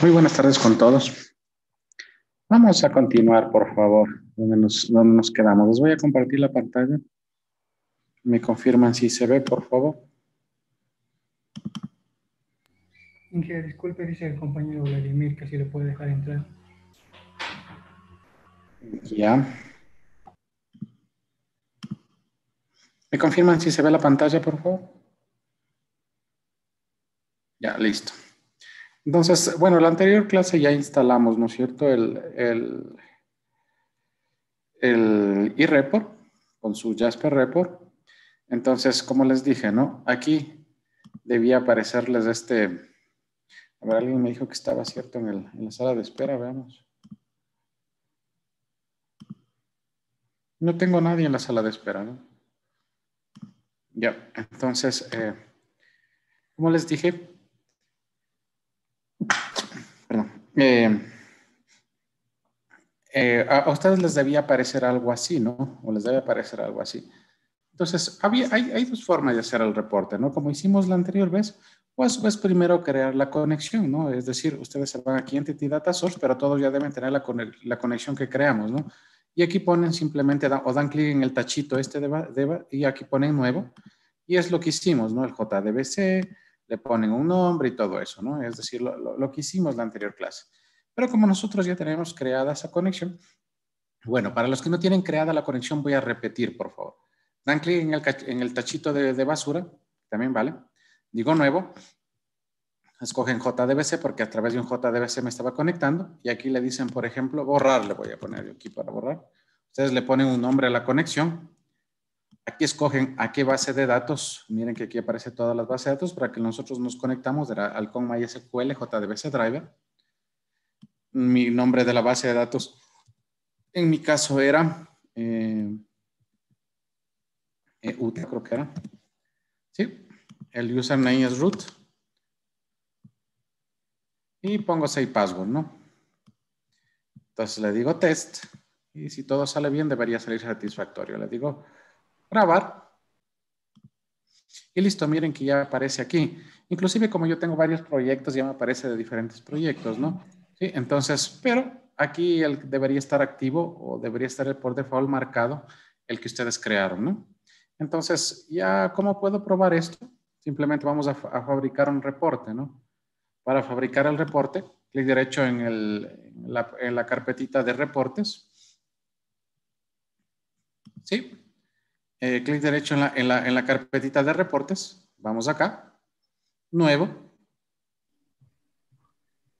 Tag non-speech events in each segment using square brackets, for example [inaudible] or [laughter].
muy buenas tardes con todos. Vamos a continuar, por favor, donde nos, quedamos. Les voy a compartir la pantalla. Me confirman si se ve, por favor. Inge, disculpe, dice el compañero Vladimir que si le puede dejar entrar. Ya. ¿Me confirman si se ve la pantalla, por favor? Ya, listo. Entonces, bueno, la anterior clase ya instalamos, ¿no es cierto?, el, el, report con su Jasper Report. Entonces, como les dije, ¿no? Aquí debía aparecerles este... A ver, alguien me dijo que estaba cierto en, el, en la sala de espera, veamos. No tengo nadie en la sala de espera, ¿no? Ya, entonces, eh, como les dije, Perdón. Eh, eh, a, ustedes les debía parecer algo así, ¿no? O les debe parecer algo así. Entonces, había, hay, dos formas de hacer el reporte, ¿no? Como hicimos la anterior vez, pues, pues primero crear la conexión, ¿no? Es decir, ustedes se van aquí en Entity Data Source, pero todos ya deben tener la, la conexión que creamos, ¿no? Y aquí ponen simplemente, o dan clic en el tachito este y aquí ponen nuevo. Y es lo que hicimos, ¿no? El JDBC, le ponen un nombre y todo eso, ¿no? Es decir, lo, que hicimos la anterior clase. Pero como nosotros ya tenemos creada esa conexión, bueno, para los que no tienen creada la conexión, voy a repetir, por favor. Dan clic en el, tachito de, de, basura, también vale. Digo nuevo. Escogen JDBC porque a través de un JDBC me estaba conectando. Y aquí le dicen, por ejemplo, borrar, le voy a poner aquí para borrar. Ustedes le ponen un nombre a la conexión. Aquí escogen a qué base de datos. Miren que aquí aparece todas las bases de datos para que nosotros nos conectamos al con MySQL JDBC Driver. Mi nombre de la base de datos en mi caso era eh, eh creo que era. Sí, el username es root. Y pongo save password, ¿no? Entonces le digo test. Y si todo sale bien, debería salir satisfactorio. Le digo grabar. Y listo, miren que ya aparece aquí. Inclusive como yo tengo varios proyectos, ya me aparece de diferentes proyectos, ¿no? Sí, entonces, pero aquí el debería estar activo o debería estar por default marcado el que ustedes crearon, ¿no? Entonces, ya, ¿cómo puedo probar esto? Simplemente vamos a, fabricar un reporte, ¿no? Para fabricar el reporte, clic derecho en, en, la, en la carpetita de reportes. ¿Sí? Eh, clic derecho en la, carpetita de reportes, vamos acá, nuevo,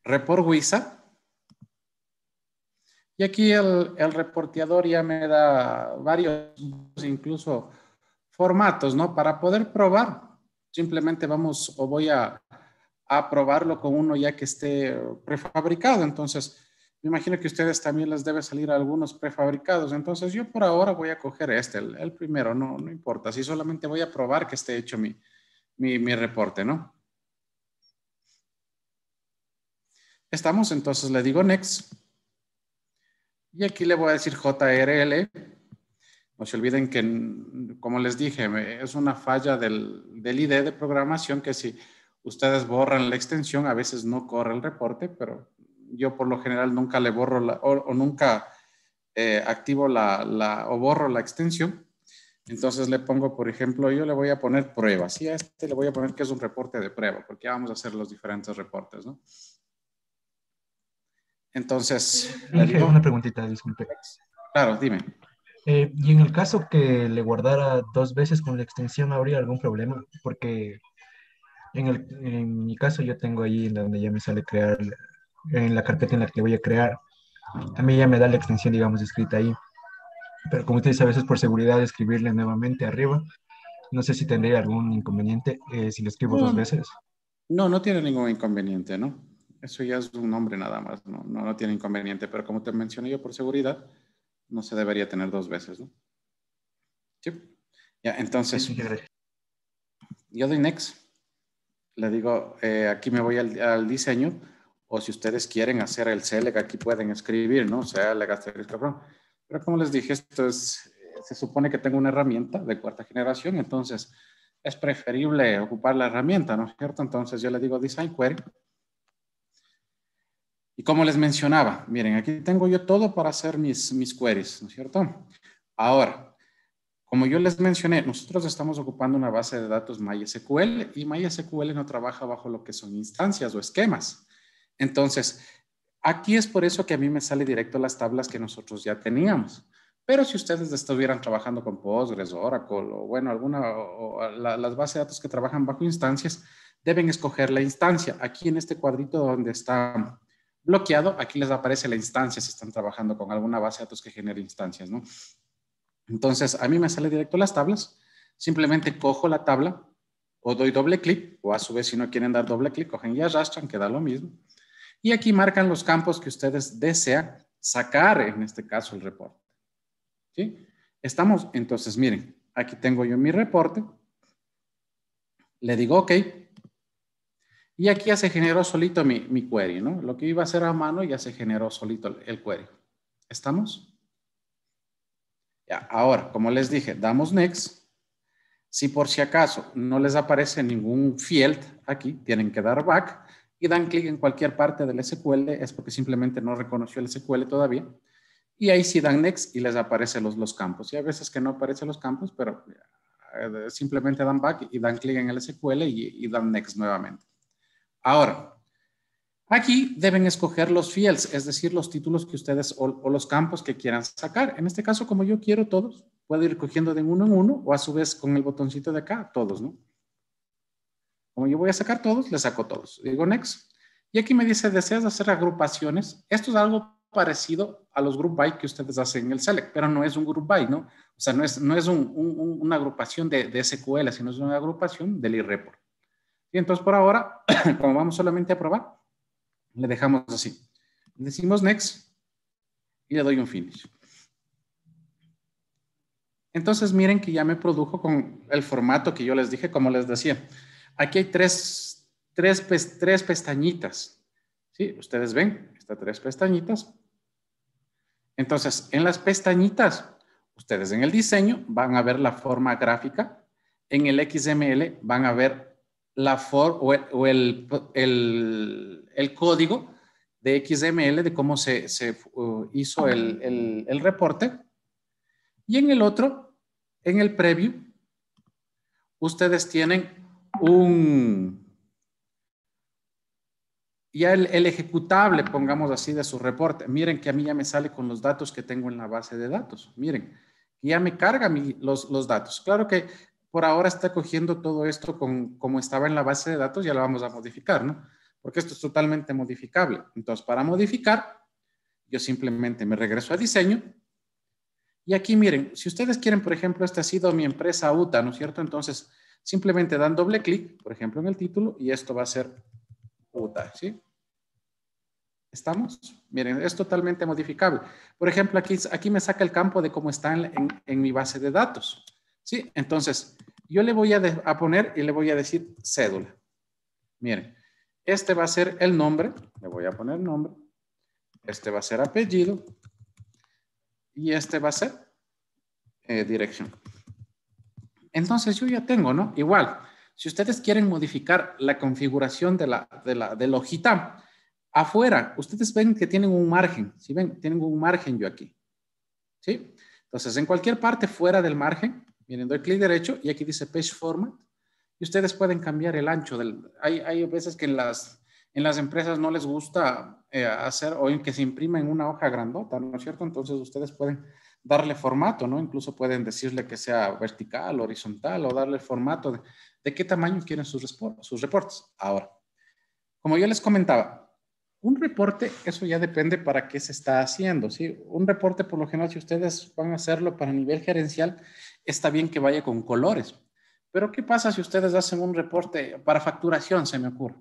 report WISA, y aquí el, reporteador ya me da varios, incluso formatos, ¿no? Para poder probar, simplemente vamos o voy a, a probarlo con uno ya que esté prefabricado, entonces me imagino que ustedes también les debe salir algunos prefabricados. Entonces yo por ahora voy a coger este, el, primero, no, no importa. Así solamente voy a probar que esté hecho mi, reporte, ¿no? Estamos, entonces le digo next. Y aquí le voy a decir JRL. No se olviden que, como les dije, es una falla del, del ID de programación que si ustedes borran la extensión, a veces no corre el reporte, pero yo por lo general nunca le borro o, nunca eh, activo la, o borro la extensión. Entonces le pongo, por ejemplo, yo le voy a poner pruebas y a este le voy a poner que es un reporte de prueba, porque vamos a hacer los diferentes reportes, ¿no? Entonces... Le una preguntita, disculpe. Claro, dime. Eh, y en el caso que le guardara dos veces con la extensión, ¿habría algún problema? Porque en, en mi caso yo tengo ahí donde ya me sale crear en la carpeta en la que voy a crear. A mí ya me da la extensión, digamos, escrita ahí. Pero como ustedes a veces por seguridad escribirle nuevamente arriba, no sé si tendría algún inconveniente eh, si lo escribo dos veces. No, no tiene ningún inconveniente, ¿no? Eso ya es un nombre nada más, ¿no? No, no tiene inconveniente, pero como te mencioné yo por seguridad, no se debería tener dos veces, ¿no? Sí. Ya, entonces. yo doy next. Le digo, eh, aquí me voy al diseño o si ustedes quieren hacer el CELEC, aquí pueden escribir, ¿no? O sea, cabrón. Pero como les dije, esto es, se supone que tengo una herramienta de cuarta generación, entonces es preferible ocupar la herramienta, ¿no es cierto? Entonces yo le digo design query. Y como les mencionaba, miren, aquí tengo yo todo para hacer mis, mis queries, ¿no es cierto? Ahora, como yo les mencioné, nosotros estamos ocupando una base de datos MySQL y MySQL no trabaja bajo lo que son instancias o esquemas entonces, aquí es por eso que a mí me sale directo las tablas que nosotros ya teníamos. Pero si ustedes estuvieran trabajando con Postgres o Oracle o bueno, alguna, o, las bases de datos que trabajan bajo instancias, deben escoger la instancia. Aquí en este cuadrito donde está bloqueado, aquí les aparece la instancia si están trabajando con alguna base de datos que genere instancias, ¿no? Entonces, a mí me sale directo las tablas. Simplemente cojo la tabla o doy doble clic, o a su vez si no quieren dar doble clic, cogen y arrastran, que da lo mismo. Y aquí marcan los campos que ustedes desean sacar, en este caso el reporte. ¿Sí? Estamos, entonces, miren, aquí tengo yo mi reporte. Le digo OK. Y aquí ya se generó solito mi, mi query, ¿no? Lo que iba a hacer a mano ya se generó solito el query. ¿Estamos? Ya, ahora, como les dije, damos next. Si por si acaso no les aparece ningún field aquí, tienen que dar back y dan clic en cualquier parte del SQL, es porque simplemente no reconoció el SQL todavía. Y ahí sí dan next y les aparecen los, los campos. Y a veces que no aparecen los campos, pero eh, simplemente dan back y dan clic en el SQL y, dan next nuevamente. Ahora, Aquí deben escoger los fields, es decir, los títulos que ustedes o, los campos que quieran sacar. En este caso, como yo quiero todos, puedo ir cogiendo de uno en uno o a su vez con el botoncito de acá, todos, ¿no? Como yo voy a sacar todos, les saco todos. Digo next. Y aquí me dice, ¿deseas hacer agrupaciones? Esto es algo parecido a los group by que ustedes hacen en el select, pero no es un group by, ¿no? O sea, no es, no es una agrupación de, SQL, sino es una agrupación del e-report. Y entonces por ahora, [clears throat] como vamos solamente a probar, le dejamos así. decimos next y le doy un finish. Entonces miren que ya me produjo con el formato que yo les dije, como les decía. Aquí hay tres, tres, tres pestañitas. ¿Sí? Ustedes ven, estas tres pestañitas. Entonces, en las pestañitas, ustedes en el diseño van a ver la forma gráfica. En el XML van a ver la o, el, el, código de XML de cómo se, uh, hizo el reporte. Y en el otro, en el preview, ustedes tienen un, ya el, ejecutable, pongamos así, de su reporte. Miren que a mí ya me sale con los datos que tengo en la base de datos. Miren, ya me carga los, datos. Claro que por ahora está cogiendo todo esto como estaba en la base de datos, ya lo vamos a modificar, ¿no? Porque esto es totalmente modificable. Entonces, para modificar, yo simplemente me regreso a diseño. Y aquí miren, si ustedes quieren, por ejemplo, esta ha sido mi empresa UTA, ¿no es cierto? Entonces, Simplemente dan doble clic, por ejemplo, en el título y esto va a ser UTA, ¿sí? ¿Estamos? Miren, es totalmente modificable. Por ejemplo, aquí, aquí me saca el campo de cómo está en, mi base de datos. ¿Sí? Entonces, yo le voy a, poner y le voy a decir cédula. Miren, este va a ser el nombre. Le voy a poner nombre. Este va a ser apellido. Y este va a ser eh, dirección entonces yo ya tengo, ¿no? Igual, si ustedes quieren modificar la configuración de la, de la, del hojita afuera, ustedes ven que tienen un margen, si ven, tienen un margen yo aquí, ¿sí? Entonces, en cualquier parte fuera del margen, miren, doy clic derecho y aquí dice Page Format, y ustedes pueden cambiar el ancho del, hay, hay veces que en las, en las empresas no les gusta eh, hacer o en que se imprima en una hoja grandota, ¿no es cierto? Entonces ustedes pueden darle formato, ¿no? Incluso pueden decirle que sea vertical, horizontal o darle formato de, qué tamaño quieren sus, reportes. Ahora, como yo les comentaba, un reporte, eso ya depende para qué se está haciendo, ¿sí? Un reporte, por lo general, si ustedes van a hacerlo para nivel gerencial, está bien que vaya con colores. Pero, ¿qué pasa si ustedes hacen un reporte para facturación, se me ocurre?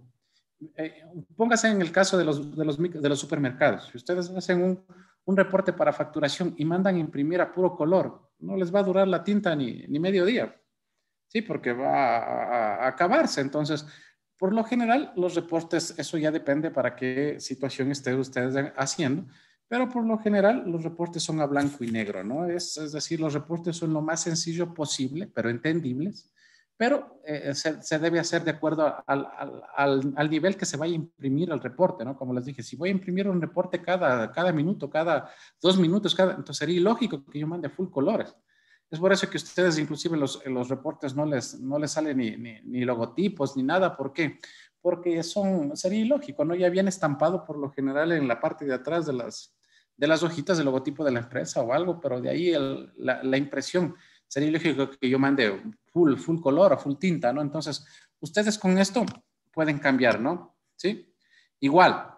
Eh, póngase en el caso de los, de los supermercados. Si ustedes hacen un, un reporte para facturación y mandan imprimir a puro color, no les va a durar la tinta ni, ni medio día. Sí, porque va a, acabarse. Entonces, por lo general, los reportes, eso ya depende para qué situación estén ustedes haciendo, pero por lo general los reportes son a blanco y negro, ¿no? Es, es decir, los reportes son lo más sencillo posible, pero entendibles, pero eh, eh, se, debe hacer de acuerdo al, al, al, nivel que se vaya a imprimir el reporte, ¿no? Como les dije, si voy a imprimir un reporte cada, cada minuto, cada dos minutos, cada, entonces sería ilógico que yo mande full colores. Es por eso que ustedes inclusive los, los reportes no les, no les salen ni, ni, logotipos ni nada. ¿Por qué? Porque son, sería ilógico, ¿no? Ya habían estampado por lo general en la parte de atrás de las, de las hojitas del logotipo de la empresa o algo, pero de ahí la, la impresión sería ilógico que yo mande full, full color o full tinta, ¿no? Entonces, ustedes con esto pueden cambiar, ¿no? ¿Sí? Igual,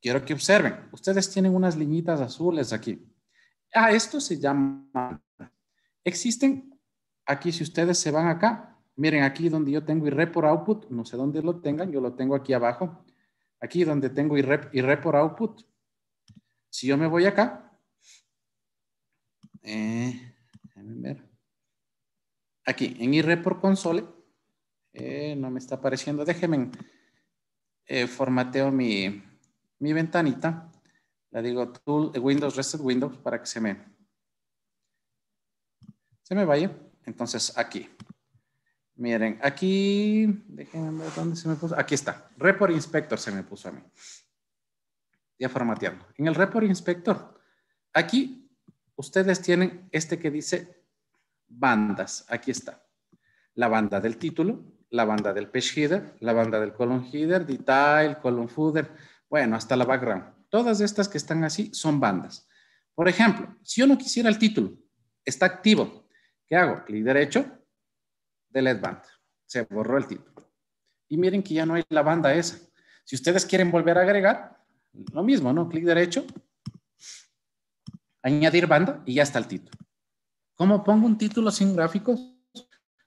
quiero que observen, ustedes tienen unas líneas azules aquí. Ah, esto se llama, existen, aquí si ustedes se van acá, miren aquí donde yo tengo y por output, no sé dónde lo tengan, yo lo tengo aquí abajo, aquí donde tengo y por output, si yo me voy acá, eh, aquí en iReport console, eh, no me está apareciendo, déjenme, eh, formateo mi, ventanita, La digo tool, eh, Windows, Reset Windows, para que se me, se me vaya. Entonces aquí, miren, aquí, déjenme ver dónde se me puso, aquí está, Report Inspector se me puso a mí. Ya formateando. En el Report Inspector, aquí ustedes tienen este que dice bandas. Aquí está. La banda del título, la banda del page header, la banda del column header, detail, column footer, bueno, hasta la background. Todas estas que están así son bandas. Por ejemplo, si yo no quisiera el título, está activo. ¿Qué hago? Clic derecho, delete band. Se borró el título. Y miren que ya no hay la banda esa. Si ustedes quieren volver a agregar, lo mismo, ¿no? Clic derecho, añadir banda y ya está el título. Como pongo un título sin gráficos?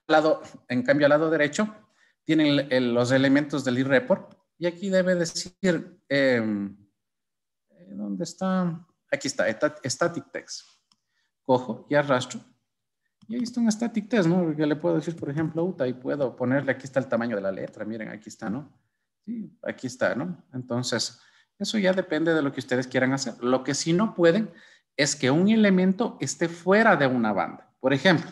Lado, en cambio, al lado derecho tienen los elementos del e-report y aquí debe decir, em, eh, ¿dónde está? Aquí está, static text. Cojo y arrastro. Y ahí está un static text, ¿no? Porque le puedo decir, por ejemplo, UTA y puedo ponerle, aquí está el tamaño de la letra, miren, aquí está, ¿no? Sí, aquí está, ¿no? Entonces, eso ya depende de lo que ustedes quieran hacer. Lo que sí no pueden es que un elemento esté fuera de una banda. Por ejemplo,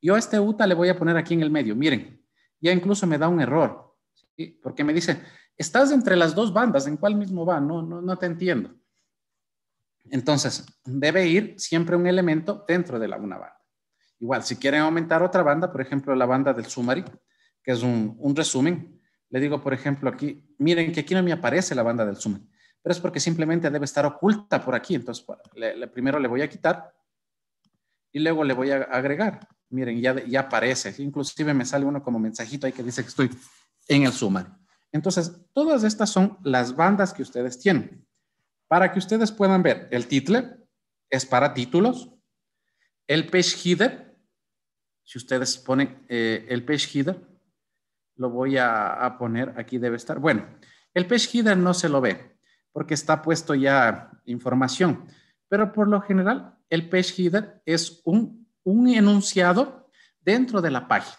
yo a este UTA le voy a poner aquí en el medio. Miren, ya incluso me da un error, ¿sí? porque me dice, estás entre las dos bandas, ¿en cuál mismo va? No, no, te entiendo. Entonces, debe ir siempre un elemento dentro de la una banda. Igual, si quieren aumentar otra banda, por ejemplo, la banda del summary, que es un, un resumen, le digo, por ejemplo, aquí, miren que aquí no me aparece la banda del summary es porque simplemente debe estar oculta por aquí. Entonces, primero le voy a quitar y luego le voy a agregar. Miren, ya, aparece. Inclusive me sale uno como mensajito ahí que dice que estoy en el sumario. Entonces, todas estas son las bandas que ustedes tienen. Para que ustedes puedan ver, el title es para títulos. El page header, si ustedes ponen eh, el page header, lo voy a poner, aquí debe estar. Bueno, el page header no se lo ve, porque está puesto ya información. Pero por lo general, el page header es un, un enunciado dentro de la página.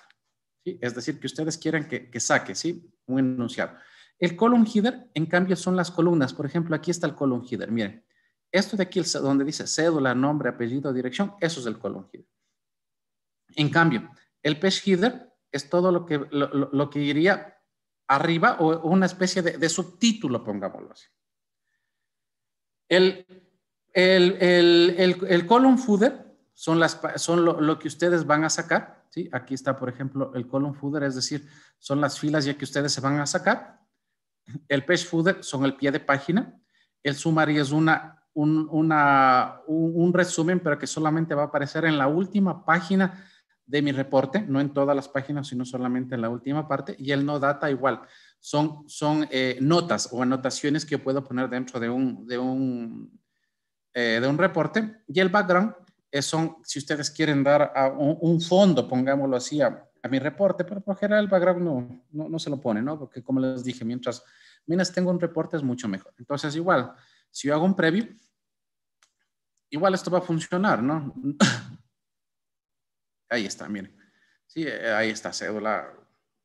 Es decir, que ustedes quieran que, saque ¿sí? un enunciado. El column header, en cambio, son las columnas. Por ejemplo, aquí está el column header. Miren, esto de aquí, donde dice cédula, nombre, apellido, dirección, eso es el column header. En cambio, el page header es todo lo que, lo, que iría arriba o una especie de subtítulo, pongámoslo así. El, el, el, el column footer son, las, son lo, que ustedes van a sacar. ¿sí? Aquí está, por ejemplo, el column footer, es decir, son las filas ya que ustedes se van a sacar. El page footer son el pie de página. El summary es una, un, un resumen, pero que solamente va a aparecer en la última página de mi reporte, no en todas las páginas, sino solamente en la última parte. Y el no data igual son, son eh, notas o anotaciones que yo puedo poner dentro de un, de un, eh, de un reporte. Y el background son, si ustedes quieren dar un, fondo, pongámoslo así, a, mi reporte, pero por general el background no, no, se lo pone, ¿no? Porque como les dije, mientras, menos tengo un reporte es mucho mejor. Entonces, igual, si yo hago un preview, igual esto va a funcionar, ¿no? [laughs] ahí está, miren. Sí, eh, ahí está, cédula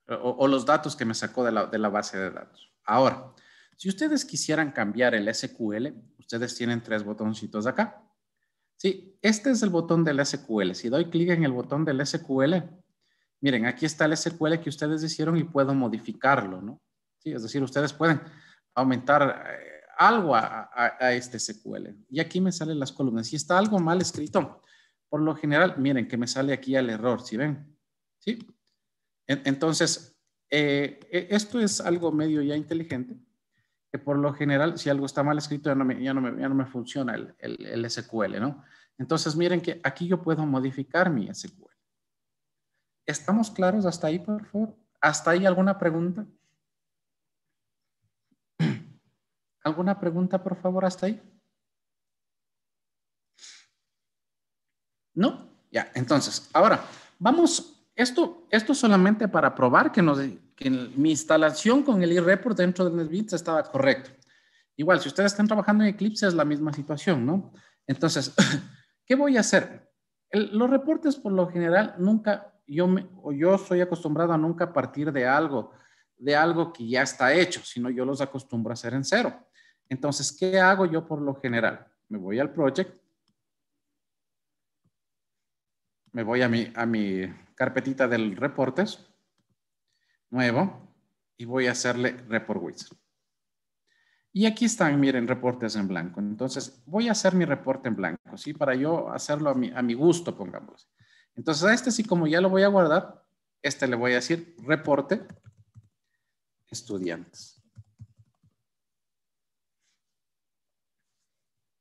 eh, o, los datos que me sacó de la, base de datos. Ahora, si ustedes quisieran cambiar el SQL, ustedes tienen tres botoncitos acá. Sí, este es el botón del SQL. Si doy clic en el botón del SQL, miren, aquí está el SQL que ustedes hicieron y puedo modificarlo, ¿no? Sí, es decir, ustedes pueden aumentar eh, algo a, este SQL. Y aquí me salen las columnas. Si está algo mal escrito, por lo general, miren que me sale aquí el error, Si ven? Sí, entonces, eh, e, esto es algo medio ya inteligente, que por lo general, si algo está mal escrito, ya no me, funciona el, el, SQL, ¿no? Entonces, miren que aquí yo puedo modificar mi SQL. ¿Estamos claros hasta ahí, por favor? ¿Hasta ahí alguna pregunta? [clears throat] ¿Alguna pregunta, por favor, hasta ahí? ¿No? Ya, entonces, ahora vamos esto, esto solamente para probar que, que mi instalación con el e-report dentro del NetBeats estaba correcto. Igual, si ustedes están trabajando en Eclipse es la misma situación, ¿no? Entonces, [laughs] ¿qué voy a hacer? los reportes por lo general nunca, yo, me, o yo soy acostumbrado a nunca partir de algo, de algo que ya está hecho, sino yo los acostumbro a hacer en cero. Entonces, ¿qué hago yo por lo general? Me voy al project, me voy a mi, a mi carpetita del reportes, nuevo, y voy a hacerle report wizard. Y aquí están, miren, reportes en blanco. Entonces, voy a hacer mi reporte en blanco, ¿sí? Para yo hacerlo a mi, a mi gusto, pongámoslo. Entonces, a este sí, como ya lo voy a guardar, este le voy a decir reporte estudiantes.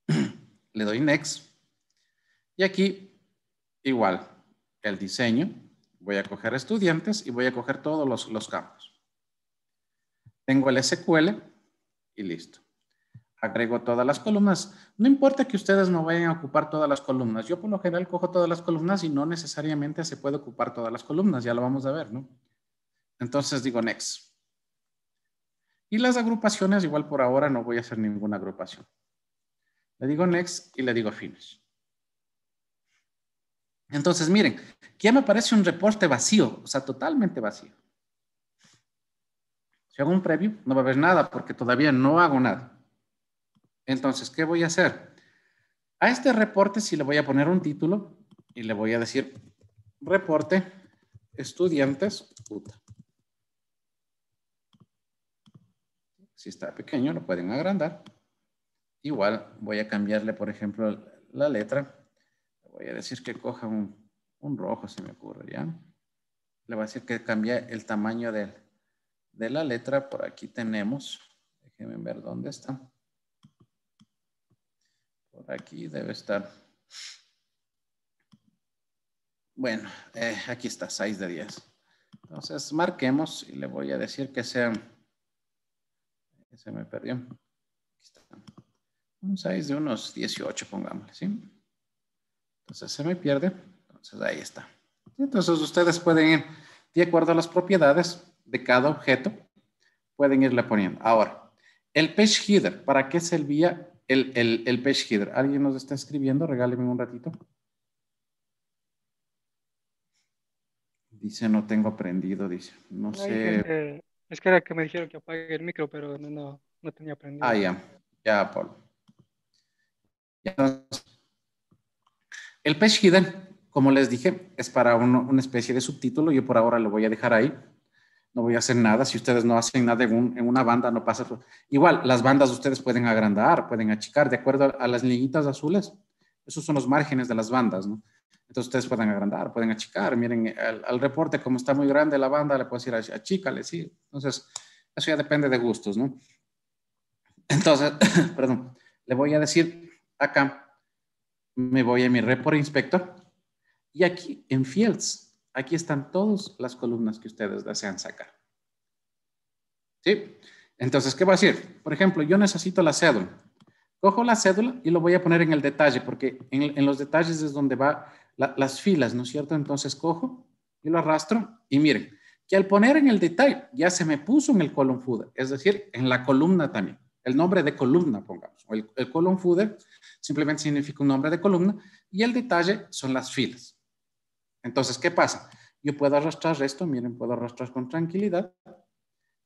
[clears throat] Le doy next. Y aquí igual, el diseño, voy a coger estudiantes y voy a coger todos los, campos. Tengo el SQL y listo. Agrego todas las columnas. No importa que ustedes no vayan a ocupar todas las columnas. Yo por lo general cojo todas las columnas y no necesariamente se puede ocupar todas las columnas. Ya lo vamos a ver, ¿no? Entonces digo next. Y las agrupaciones, igual por ahora no voy a hacer ninguna agrupación. Le digo next y le digo finish. Entonces, miren, ya me parece un reporte vacío, o sea, totalmente vacío. Si hago un preview, no va a haber nada porque todavía no hago nada. Entonces, ¿qué voy a hacer? A este reporte sí le voy a poner un título y le voy a decir reporte estudiantes UTA. Si está pequeño, lo pueden agrandar. Igual voy a cambiarle, por ejemplo, la letra voy a decir que coja un, rojo, si me ocurre, ¿ya? Le voy a decir que cambie el tamaño de la letra. Por aquí tenemos, déjenme ver dónde está. Por aquí debe estar. Bueno, eh, aquí está, 6 de 10. Entonces, marquemos y le voy a decir que sea, se me perdió. Aquí está. Un 6 de unos 18, pongámosle, ¿sí? Entonces se me pierde. Entonces ahí está. Entonces ustedes pueden ir, de acuerdo a las propiedades de cada objeto, pueden irle poniendo. Ahora, el page header, ¿para qué servía el, el, el page header? ¿Alguien nos está escribiendo? Regáleme un ratito. Dice, no tengo aprendido, dice. No, sé. es que era que me dijeron que apague el micro, pero no, tenía aprendido. Ah, ya. Ya, Paul. El pez hidden, como les dije, es para una especie de subtítulo. Yo por ahora lo voy a dejar ahí. No voy a hacer nada. Si ustedes no hacen nada en, una banda, no pasa. Igual, las bandas ustedes pueden agrandar, pueden achicar, de acuerdo a, las liguitas azules. Esos son los márgenes de las bandas, ¿no? Entonces ustedes pueden agrandar, pueden achicar. Miren, al, reporte, como está muy grande la banda, le puedo decir achícale, sí. Entonces, eso ya depende de gustos, ¿no? Entonces, [coughs] perdón, le voy a decir acá me voy a mi report inspector y aquí en fields, aquí están todas las columnas que ustedes desean sacar. ¿Sí? Entonces, ¿qué va a decir? Por ejemplo, yo necesito la cédula. Cojo la cédula y lo voy a poner en el detalle, porque en, los detalles es donde va las filas, ¿no es cierto? Entonces cojo y lo arrastro y miren, que al poner en el detalle ya se me puso en el column footer, es decir, en la columna también. El nombre de columna, pongamos, el, el column footer simplemente significa un nombre de columna y el detalle son las filas. Entonces, ¿qué pasa? Yo puedo arrastrar esto, miren, puedo arrastrar con tranquilidad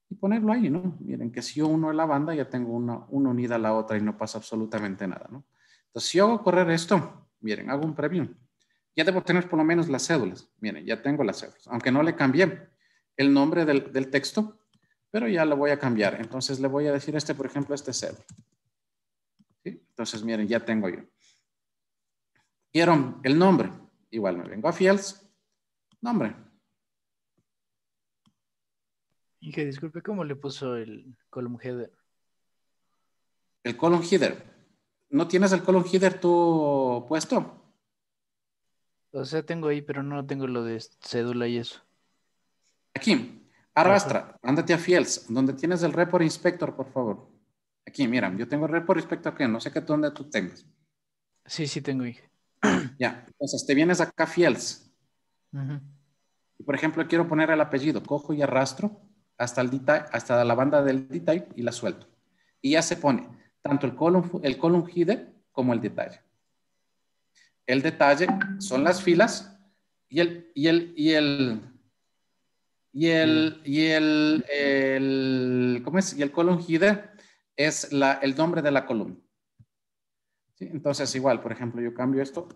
y ponerlo ahí, ¿no? Miren que si uno uno la banda ya tengo una, unida a la otra y no pasa absolutamente nada, ¿no? Entonces, si yo hago correr esto, miren, hago un preview. Ya debo tener por lo menos las cédulas. Miren, ya tengo las cédulas, aunque no le cambié el nombre del, del texto, pero ya lo voy a cambiar. Entonces le voy a decir este, por ejemplo, este cédula. Entonces, miren, ya tengo yo. Vieron el nombre. Igual me vengo a Fields. Nombre. Y disculpe, ¿cómo le puso el column header? El column header. ¿No tienes el column header tú puesto? O sea, tengo ahí, pero no tengo lo de cédula y eso. Aquí. Arrastra. Ándate a Fields. Donde tienes el report inspector, por favor. Aquí, mira, yo tengo red por respecto a que no sé qué dónde tú tengas. Sí, sí tengo, IG. [clears throat] Ya, entonces te vienes acá a Fields. y por ejemplo, quiero poner el apellido, cojo y arrastro hasta, el hasta la banda del detail y la suelto. Y ya se pone tanto el column, el column header como el detalle. El detalle son las filas y el, y el, y el, y el, y el, ¿cómo es? Y el column header es el nombre de la columna. Entonces, igual, por ejemplo, yo cambio esto,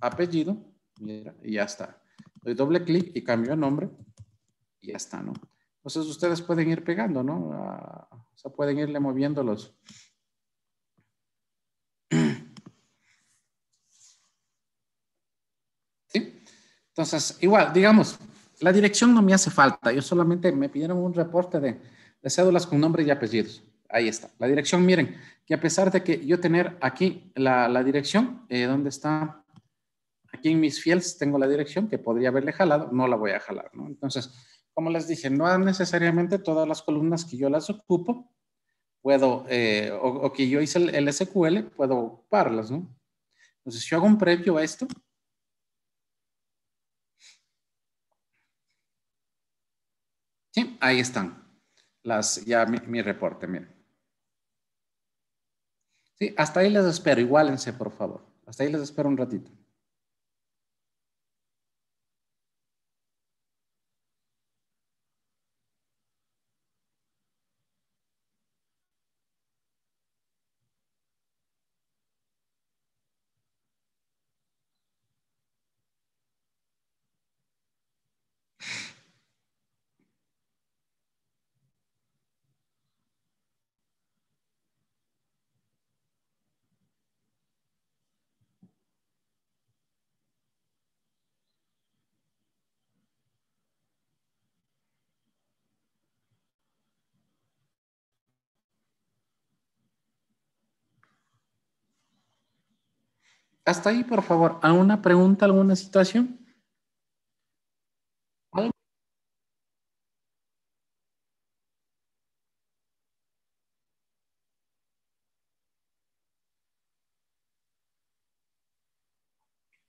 apellido, y ya está. Doy doble clic y cambio el nombre, y ya está, ¿no? Entonces, ustedes pueden ir pegando, ¿no? Ah, o pueden irle moviéndolos. ¿Sí? Entonces, igual, digamos, la dirección no me hace falta. Yo solamente me pidieron un reporte de, de cédulas con nombre y apellidos ahí está. La dirección, miren, que a pesar de que yo tener aquí la, dirección, eh, ¿dónde está? Aquí en mis fields tengo la dirección que podría haberle jalado, no la voy a jalar, ¿no? Entonces, como les dije, no necesariamente todas las columnas que yo las ocupo, puedo, eh, o, que yo hice el, SQL, puedo ocuparlas, ¿no? Entonces, yo hago un previo a esto, Sí, ahí están. Las, ya mi reporte, miren hasta ahí les espero, igualense por favor. Hasta ahí les espero un ratito. hasta ahí, por favor. ¿Alguna pregunta, alguna situación?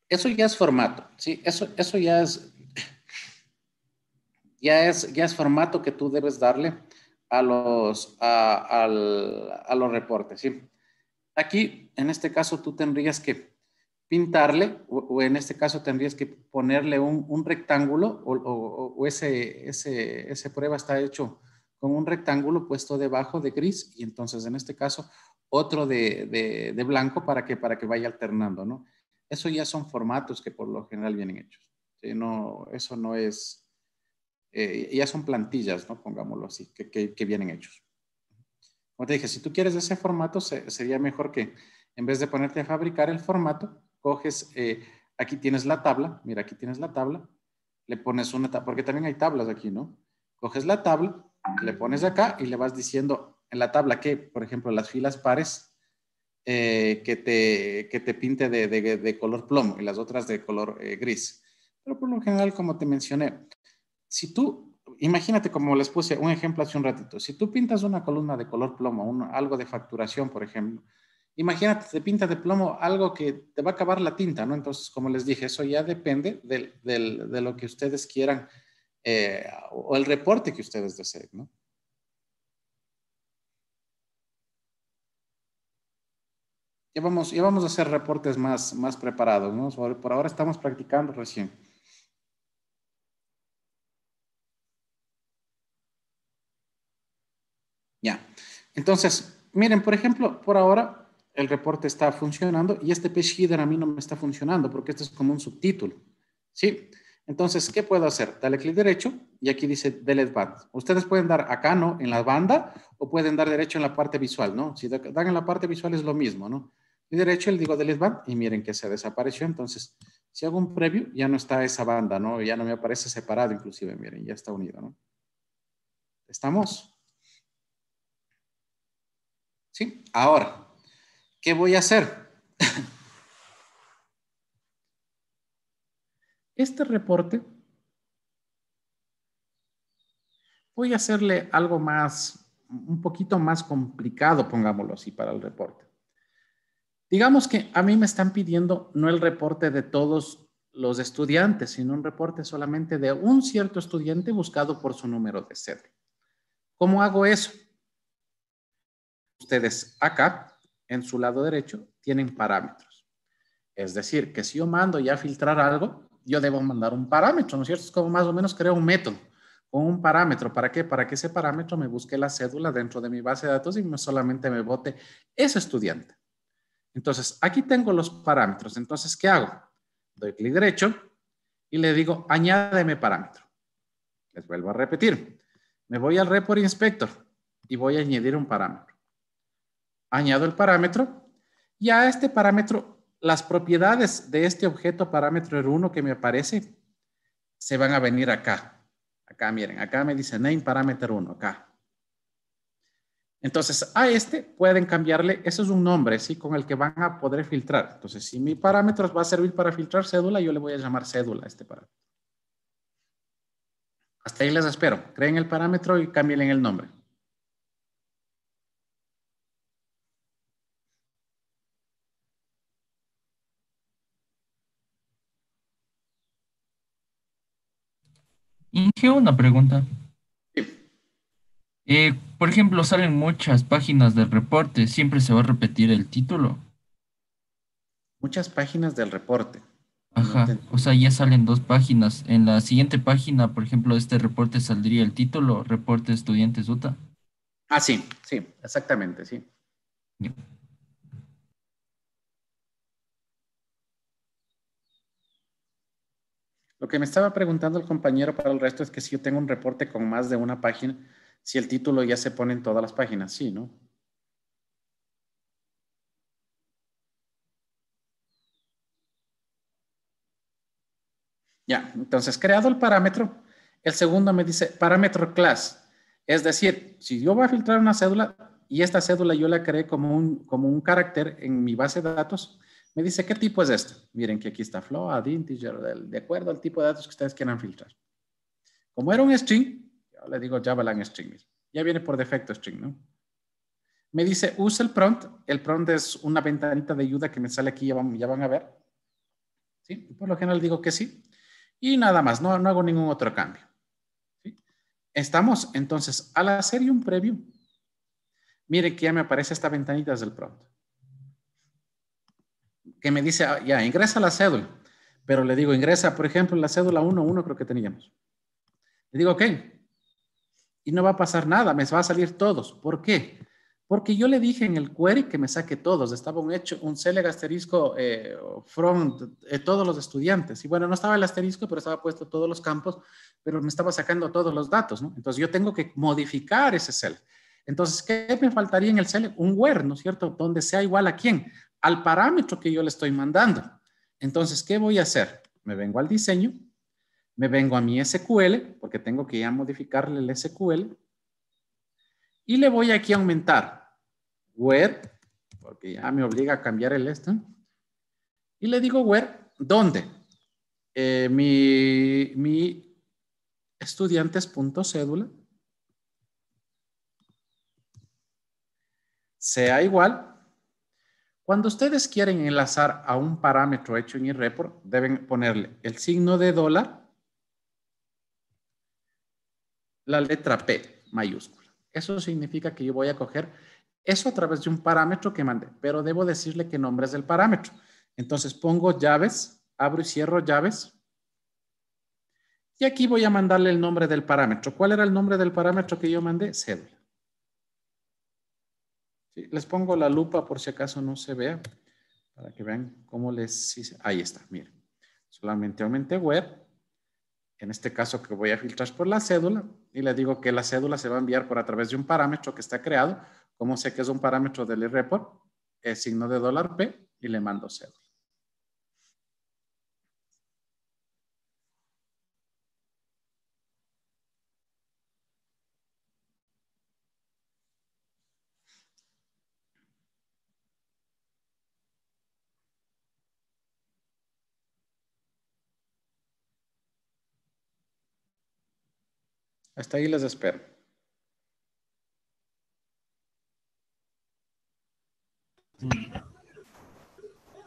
Eso ya es formato, ¿sí? Eso, eso ya es, ya es, ya es formato que tú debes darle a los, a, al, a los reportes, ¿sí? Aquí, en este caso, tú tendrías que pintarle, o, en este caso tendrías que ponerle un, un rectángulo, o, o, o ese, ese, ese, prueba está hecho con un rectángulo puesto debajo de gris, y entonces en este caso otro de, de, blanco para que, para que vaya alternando, ¿no? Eso ya son formatos que por lo general vienen hechos. No, eso no es, eh, ya son plantillas, ¿no? Pongámoslo así, que, que, vienen hechos. Como te dije, si tú quieres ese formato, sería mejor que en vez de ponerte a fabricar el formato, coges, eh, aquí tienes la tabla, mira, aquí tienes la tabla, le pones una tabla, porque también hay tablas aquí, ¿no? Coges la tabla, le pones acá y le vas diciendo en la tabla que, por ejemplo, las filas pares, eh, que, te, que pinte de, color plomo y las otras de color eh, gris. Pero por lo general, como te mencioné, si tú, imagínate como les puse un ejemplo hace un ratito, si tú pintas una columna de color plomo, algo de facturación, por ejemplo, imagínate, te pinta de plomo algo que te va a acabar la tinta, ¿no? Entonces, como les dije, eso ya depende de, lo que ustedes quieran eh, o el reporte que ustedes deseen, ¿no? Ya vamos, ya vamos a hacer reportes más, más preparados, ¿no? por ahora estamos practicando recién. Ya. Entonces, miren, por ejemplo, por ahora el reporte está funcionando y este page header a mí no me está funcionando porque este es como un subtítulo. ¿Sí? Entonces, ¿qué puedo hacer? Dale clic derecho y aquí dice Delete Band. Ustedes pueden dar acá, ¿no? En la banda o pueden dar derecho en la parte visual, ¿no? Si dan en la parte visual es lo mismo, ¿no? Y derecho le digo Delete Band y miren que se desapareció. Entonces, si hago un preview, ya no está esa banda, ¿no? Ya no me aparece separado inclusive, miren, ya está unido, ¿no? ¿Estamos? ¿Sí? Ahora, ¿qué voy a hacer? Este reporte voy a hacerle algo más, un poquito más complicado, pongámoslo así, para el reporte. Digamos que a mí me están pidiendo no el reporte de todos los estudiantes, sino un reporte solamente de un cierto estudiante buscado por su número de cédula. ¿Cómo hago eso? Ustedes acá en su lado derecho tienen parámetros. Es decir, que si yo mando ya a filtrar algo, yo debo mandar un parámetro, ¿no es cierto? Es como más o menos creo un método con un parámetro. ¿Para qué? Para que ese parámetro me busque la cédula dentro de mi base de datos y solamente me vote ese estudiante. Entonces, aquí tengo los parámetros. Entonces, ¿qué hago? Doy clic derecho y le digo, añádeme parámetro. Les vuelvo a repetir. Me voy al Report Inspector y voy a añadir un parámetro añado el parámetro y a este parámetro las propiedades de este objeto parámetro R1 que me aparece se van a venir acá. Acá, miren, acá me dice name parámetro 1, acá. Entonces, a este pueden cambiarle, eso es un nombre, ¿sí? Con el que van a poder filtrar. Entonces, si mi parámetro va a servir para filtrar cédula, yo le voy a llamar cédula a este parámetro. Hasta ahí les espero. Creen el parámetro y cambien el nombre. una pregunta. Eh, por ejemplo, salen muchas páginas del reporte, siempre se va a repetir el título. Muchas páginas del reporte. Ajá, o sea, ya salen dos páginas. En la siguiente página, por ejemplo, de este reporte saldría el título, Reporte Estudiantes UTA. Ah, sí, sí, exactamente, sí. Lo que me estaba preguntando el compañero para el resto es que si yo tengo un reporte con más de una página, si el título ya se pone en todas las páginas, sí, ¿no? Ya, entonces creado el parámetro, el segundo me dice parámetro class. Es decir, si yo voy a filtrar una cédula y esta cédula yo la creé como un, como un carácter en mi base de datos, me dice, ¿qué tipo es este? Miren que aquí está flow, add, integer, de acuerdo al tipo de datos que ustedes quieran filtrar. Como era un string, yo le digo javalang string. Ya viene por defecto string, ¿no? Me dice, use el prompt. El prompt es una ventanita de ayuda que me sale aquí, ya van, a ver. Por lo general digo que sí. Y nada más, no, no hago ningún otro cambio. Estamos, entonces, al hacer un preview, miren que ya me aparece esta ventanita del prompt que me dice, ah, ya, ingresa la cédula. Pero le digo, ingresa, por ejemplo, la cédula 1.1, creo que teníamos. Le digo, ok. Y no va a pasar nada, me va a salir todos. ¿Por qué? Porque yo le dije en el query que me saque todos. Estaba un hecho, un select asterisco eh, from eh, todos los estudiantes. Y bueno, no estaba el asterisco, pero estaba puesto todos los campos, pero me estaba sacando todos los datos, ¿no? Entonces yo tengo que modificar ese select. Entonces, ¿qué me faltaría en el select? Un where, ¿no es cierto? Donde sea igual a quién al parámetro que yo le estoy mandando. Entonces, ¿qué voy a hacer? Me vengo al diseño, me vengo a mi SQL, porque tengo que ya modificarle el SQL, y le voy aquí a aumentar where, porque ya me obliga a cambiar el esto, y le digo where, ¿dónde? Eh, mi, mi estudiantes.cédula sea igual cuando ustedes quieren enlazar a un parámetro hecho en eReport, deben ponerle el signo de dólar, la letra P mayúscula. Eso significa que yo voy a coger eso a través de un parámetro que mandé, pero debo decirle qué nombre es el parámetro. Entonces pongo llaves, abro y cierro llaves. Y aquí voy a mandarle el nombre del parámetro. ¿Cuál era el nombre del parámetro que yo mandé? Cédula les pongo la lupa por si acaso no se vea, para que vean cómo les... Ahí está, miren. Solamente aumenté web, en este caso que voy a filtrar por la cédula, y le digo que la cédula se va a enviar por a través de un parámetro que está creado. Como sé que es un parámetro del report, es signo de dólar P, y le mando cédula. Hasta ahí les espero.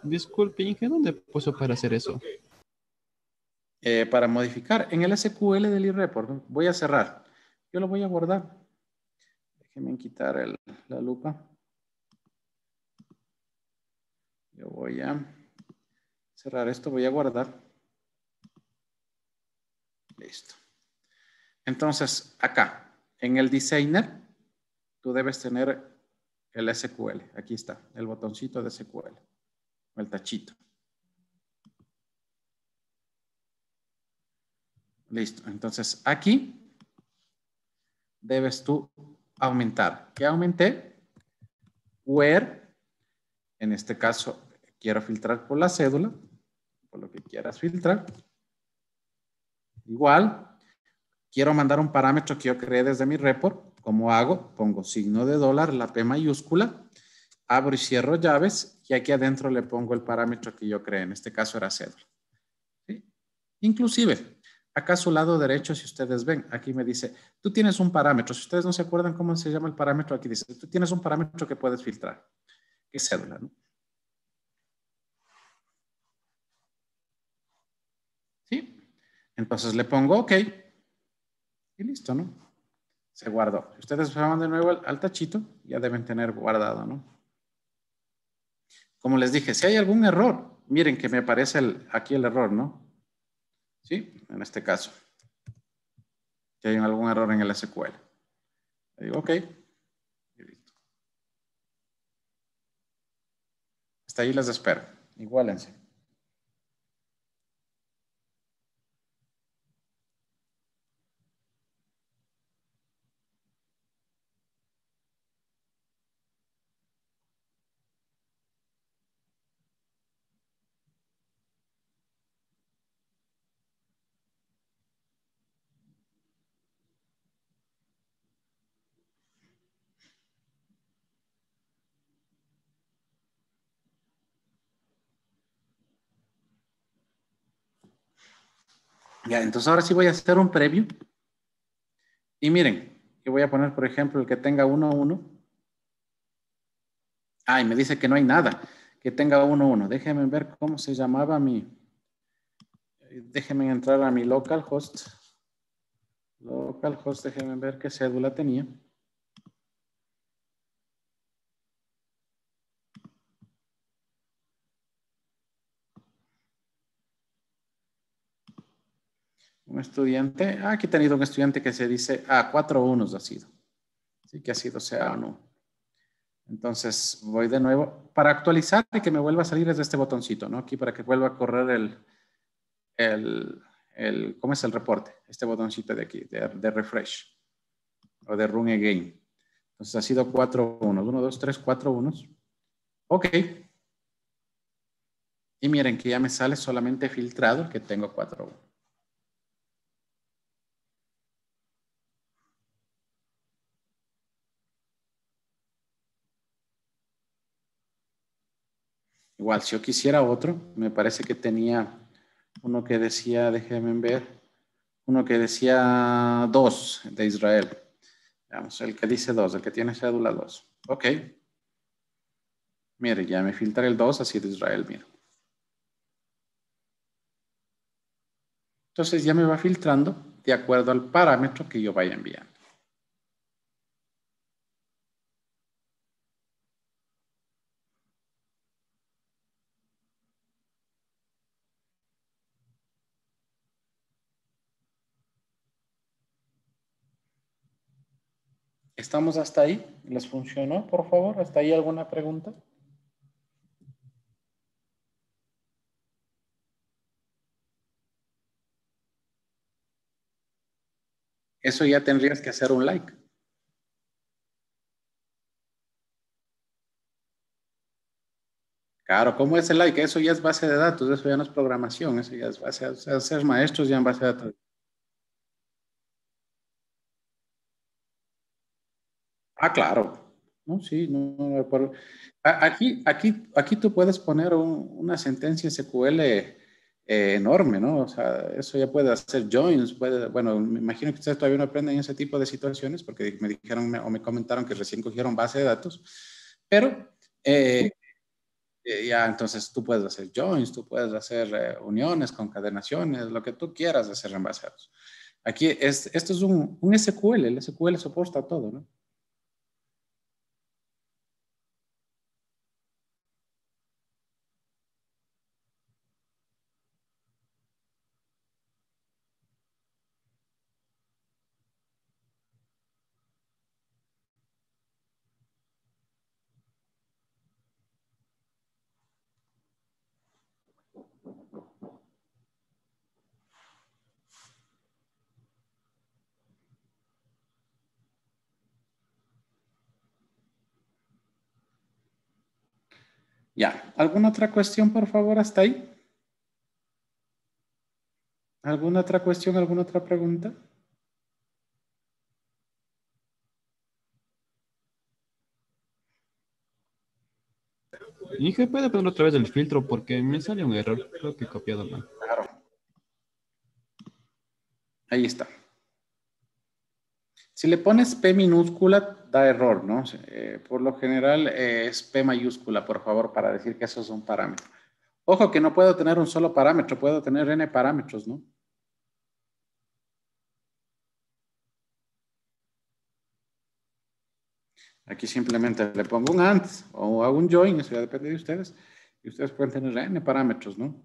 Disculpe, ¿y qué dónde puso para hacer eso? Eh, para modificar en el SQL del e-report. Voy a cerrar. Yo lo voy a guardar. Déjenme quitar la lupa. Yo voy a cerrar esto, voy a guardar. Listo. Entonces, acá, en el designer, tú debes tener el SQL. Aquí está, el botoncito de SQL, el tachito. Listo. Entonces, aquí debes tú aumentar. ¿Qué aumenté? Where, en este caso, quiero filtrar por la cédula, por lo que quieras filtrar. Igual, Quiero mandar un parámetro que yo creé desde mi report. ¿Cómo hago? Pongo signo de dólar, la P mayúscula, abro y cierro llaves y aquí adentro le pongo el parámetro que yo creé. En este caso era cédula. Inclusive, acá a su lado derecho, si ustedes ven, aquí me dice, tú tienes un parámetro. Si ustedes no se acuerdan cómo se llama el parámetro, aquí dice, tú tienes un parámetro que puedes filtrar, que es cédula, ¿Sí? Entonces le pongo OK. Y listo, ¿no? Se guardó. Si ustedes van de nuevo al, tachito, ya deben tener guardado, ¿no? Como les dije, si hay algún error, miren que me aparece aquí el error, ¿no? ¿Sí? En este caso. Que hay algún error en el SQL. Le digo, ok. Y listo. Hasta ahí les espero. Igualense. Ya, entonces ahora sí voy a hacer un preview. Y miren, que voy a poner, por ejemplo, el que tenga 1-1. Uno, Ay, me dice que no hay nada. Que tenga 1-1. Déjenme ver cómo se llamaba mi... Déjenme entrar a mi localhost. Localhost, déjenme ver qué cédula tenía. Un estudiante, ah, aquí he tenido un estudiante que se dice, ah, cuatro unos ha sido. Así que ha sido sea o no. Entonces voy de nuevo para actualizar y que me vuelva a salir desde este botoncito, ¿no? Aquí para que vuelva a correr el, el, el ¿cómo es el reporte? Este botoncito de aquí, de, refresh o de run again. Entonces ha sido 4 1, Uno, 2, 3, cuatro unos. Ok. Y miren que ya me sale solamente filtrado que tengo cuatro unos. Igual, si yo quisiera otro, me parece que tenía uno que decía, déjenme ver, uno que decía 2 de Israel. Vamos, el que dice 2, el que tiene cédula 2. Ok. Mire, ya me filtra el 2, así de Israel, mire Entonces ya me va filtrando de acuerdo al parámetro que yo vaya enviando. ¿Estamos hasta ahí? ¿Les funcionó, por favor? ¿Hasta ahí alguna pregunta? Eso ya tendrías que hacer un like. Claro, ¿cómo es el like? Eso ya es base de datos, eso ya no es programación, eso ya es base, o sea, ser maestros ya en base de datos. Ah, claro. No, sí, aquí, aquí, aquí tú puedes poner una sentencia SQL eh, enorme, ¿no? O sea, eso ya puede hacer joins, puede, bueno, me imagino que ustedes todavía no aprenden ese tipo de situaciones porque me dijeron o me comentaron que recién cogieron base de datos, pero eh, eh, ya entonces tú puedes hacer joins, tú puedes hacer uniones, concadenaciones lo que tú quieras hacer en base de datos. Aquí es, esto es un, un SQL, el SQL soporta todo, ¿no? ¿Alguna otra cuestión, por favor, hasta ahí? ¿Alguna otra cuestión, alguna otra pregunta? Dije, puede poner otra vez el filtro porque me sale un error. Creo que he copiado mal. Claro. Ahí está. Si le pones P minúscula, da error, ¿no? Eh, por lo general eh, es P mayúscula, por favor, para decir que eso es un parámetro. Ojo que no puedo tener un solo parámetro, puedo tener N parámetros, ¿no? Aquí simplemente le pongo un AND o hago un join, eso ya depende de ustedes. Y ustedes pueden tener N parámetros, ¿no?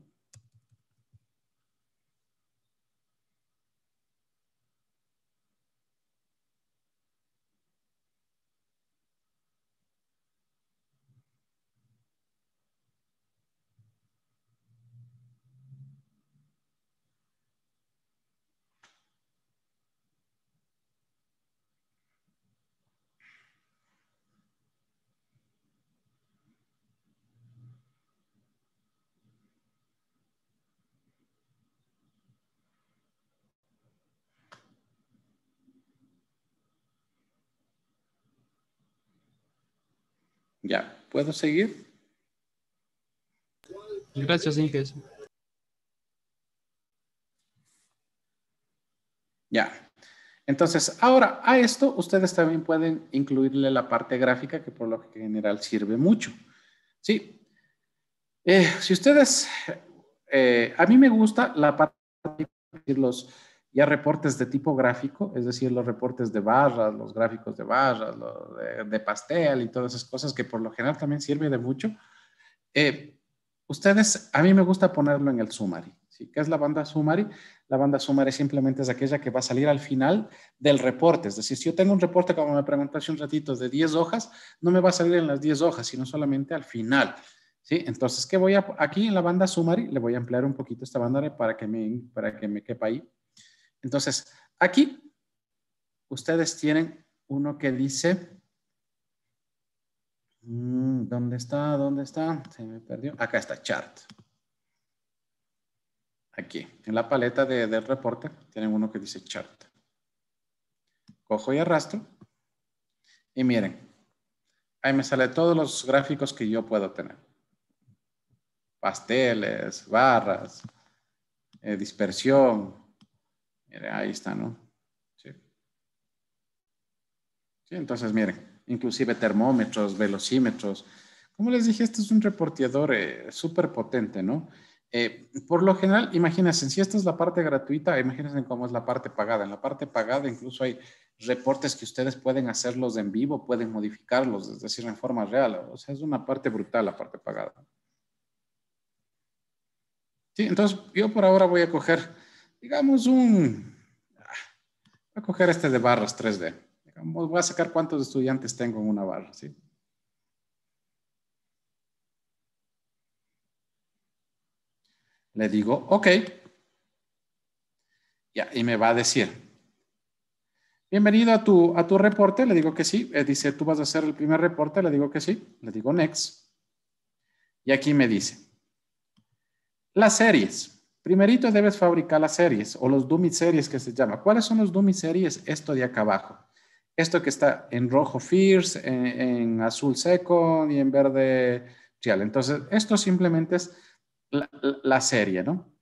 ¿Puedo seguir? Gracias, Inges. Ya. Entonces, ahora a esto ustedes también pueden incluirle la parte gráfica que por lo general sirve mucho. Sí. Eh, si ustedes, eh, a mí me gusta la parte de los ya reportes de tipo gráfico, es decir, los reportes de barras, los gráficos de barras, de, pastel y todas esas cosas que por lo general también sirve de mucho. Eh, ustedes, a mí me gusta ponerlo en el summary. ¿sí? ¿Qué es la banda summary? La banda summary simplemente es aquella que va a salir al final del reporte. Es decir, si yo tengo un reporte, como me preguntaste un ratito, de 10 hojas, no me va a salir en las 10 hojas, sino solamente al final. ¿Sí? Entonces, ¿qué voy a, aquí en la banda summary, le voy a ampliar un poquito esta banda para que me, para que me quepa ahí entonces, aquí ustedes tienen uno que dice, mm, ¿dónde está? ¿Dónde está? Se me perdió. Acá está, chart. Aquí, en la paleta de, del reporte, tienen uno que dice chart. Cojo y arrastro. Y miren, ahí me sale todos los gráficos que yo puedo tener. Pasteles, barras, eh, dispersión, Miren, ahí está, ¿no? Sí. sí. entonces miren, inclusive termómetros, velocímetros. Como les dije, este es un reporteador eh, súper potente, ¿no? Eh, por lo general, imagínense, si esta es la parte gratuita, imagínense cómo es la parte pagada. En la parte pagada incluso hay reportes que ustedes pueden hacerlos en vivo, pueden modificarlos, es decir, en forma real. O sea, es una parte brutal la parte pagada. Sí, entonces yo por ahora voy a coger digamos un, ah, voy a coger este de barras 3D. voy a sacar cuántos estudiantes tengo en una barra, ¿sí? Le digo, ok. Ya, y me va a decir, bienvenido a tu, reporte, le digo que sí. Eh, dice, tú vas a hacer el primer reporte, le digo que sí. Le digo next. Y aquí me dice, las series. Primerito debes fabricar las series o los dummy series que se llama. ¿Cuáles son los dummy series? Esto de acá abajo. Esto que está en rojo fierce, en, azul seco y en verde real. Entonces, esto simplemente es la, serie, ¿no?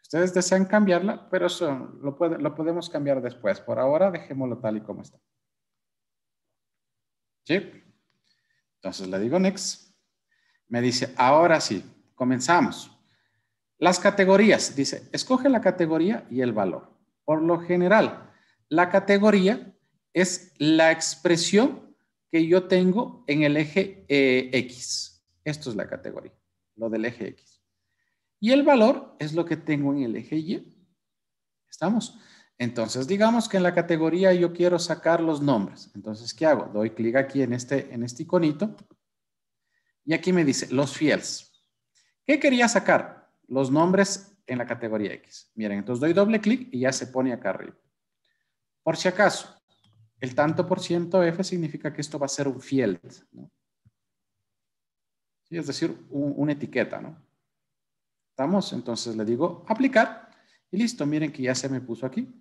Ustedes desean cambiarla, pero eso lo, lo podemos cambiar después. Por ahora, dejémoslo tal y como está. ¿Sí? Entonces le digo next. Me dice, ahora sí, comenzamos. Las categorías, dice, escoge la categoría y el valor. Por lo general, la categoría es la expresión que yo tengo en el eje eh, X. Esto es la categoría, lo del eje X. Y el valor es lo que tengo en el eje Y. ¿Estamos? Entonces, digamos que en la categoría yo quiero sacar los nombres. Entonces, ¿qué hago? Doy clic aquí en este, en este iconito. Y aquí me dice los fields. ¿Qué quería sacar? los nombres en la categoría X. Miren, entonces doy doble clic y ya se pone acá arriba. Por si acaso, el tanto por ciento F significa que esto va a ser un field, ¿no? es decir, una etiqueta, ¿no? ¿Estamos? Entonces le digo aplicar y listo, miren que ya se me puso aquí.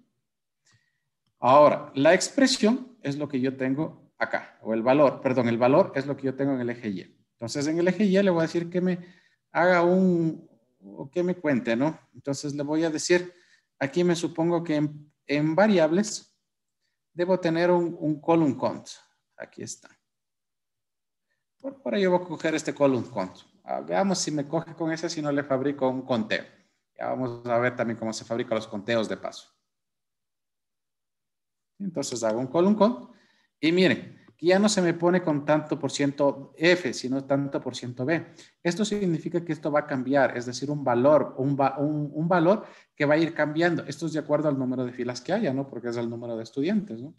Ahora, la expresión es lo que yo tengo acá, o el valor, perdón, el valor es lo que yo tengo en el eje Y. Entonces en el eje Y le voy a decir que me haga un, o que me cuente, ¿no? Entonces le voy a decir, aquí me supongo que en, variables debo tener un, column count. Aquí está. Por, ahí yo voy a coger este column count. Ah, veamos si me coge con ese, si no le fabrico un conteo. Ya vamos a ver también cómo se fabrican los conteos de paso. Entonces hago un column count. Y miren, que ya no se me pone con tanto por ciento F, sino tanto por ciento B. Esto significa que esto va a cambiar, es decir, un valor, un, un, valor que va a ir cambiando. Esto es de acuerdo al número de filas que haya, ¿no? Porque es el número de estudiantes, ¿no?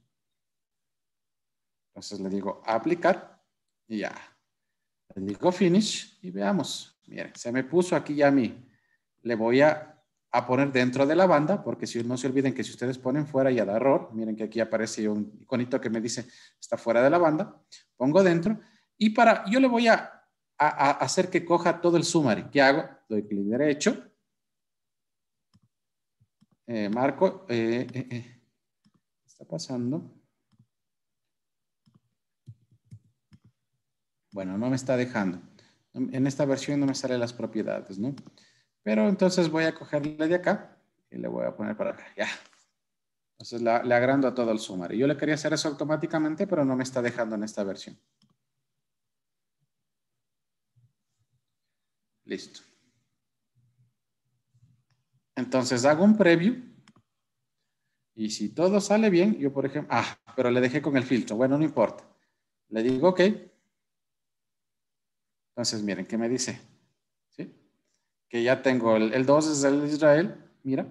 Entonces le digo aplicar y ya. Le digo finish y veamos. Miren, se me puso aquí ya a mí. Le voy a a poner dentro de la banda, porque si no se olviden que si ustedes ponen fuera ya da error, miren que aquí aparece un iconito que me dice está fuera de la banda, pongo dentro y para, yo le voy a, hacer que coja todo el summary. ¿Qué hago? Doy clic derecho, eh, marco, eh, eh, está pasando. Bueno, no me está dejando. En esta versión no me salen las propiedades, ¿no? Pero entonces voy a cogerle de acá y le voy a poner para acá, ya. Entonces le agrando a todo el sumario. Yo le quería hacer eso automáticamente, pero no me está dejando en esta versión. Listo. Entonces hago un preview. Y si todo sale bien, yo por ejemplo, ah, pero le dejé con el filtro. Bueno, no importa. Le digo ok. Entonces miren, ¿qué me dice? que ya tengo el, 2 es el de Israel, mira,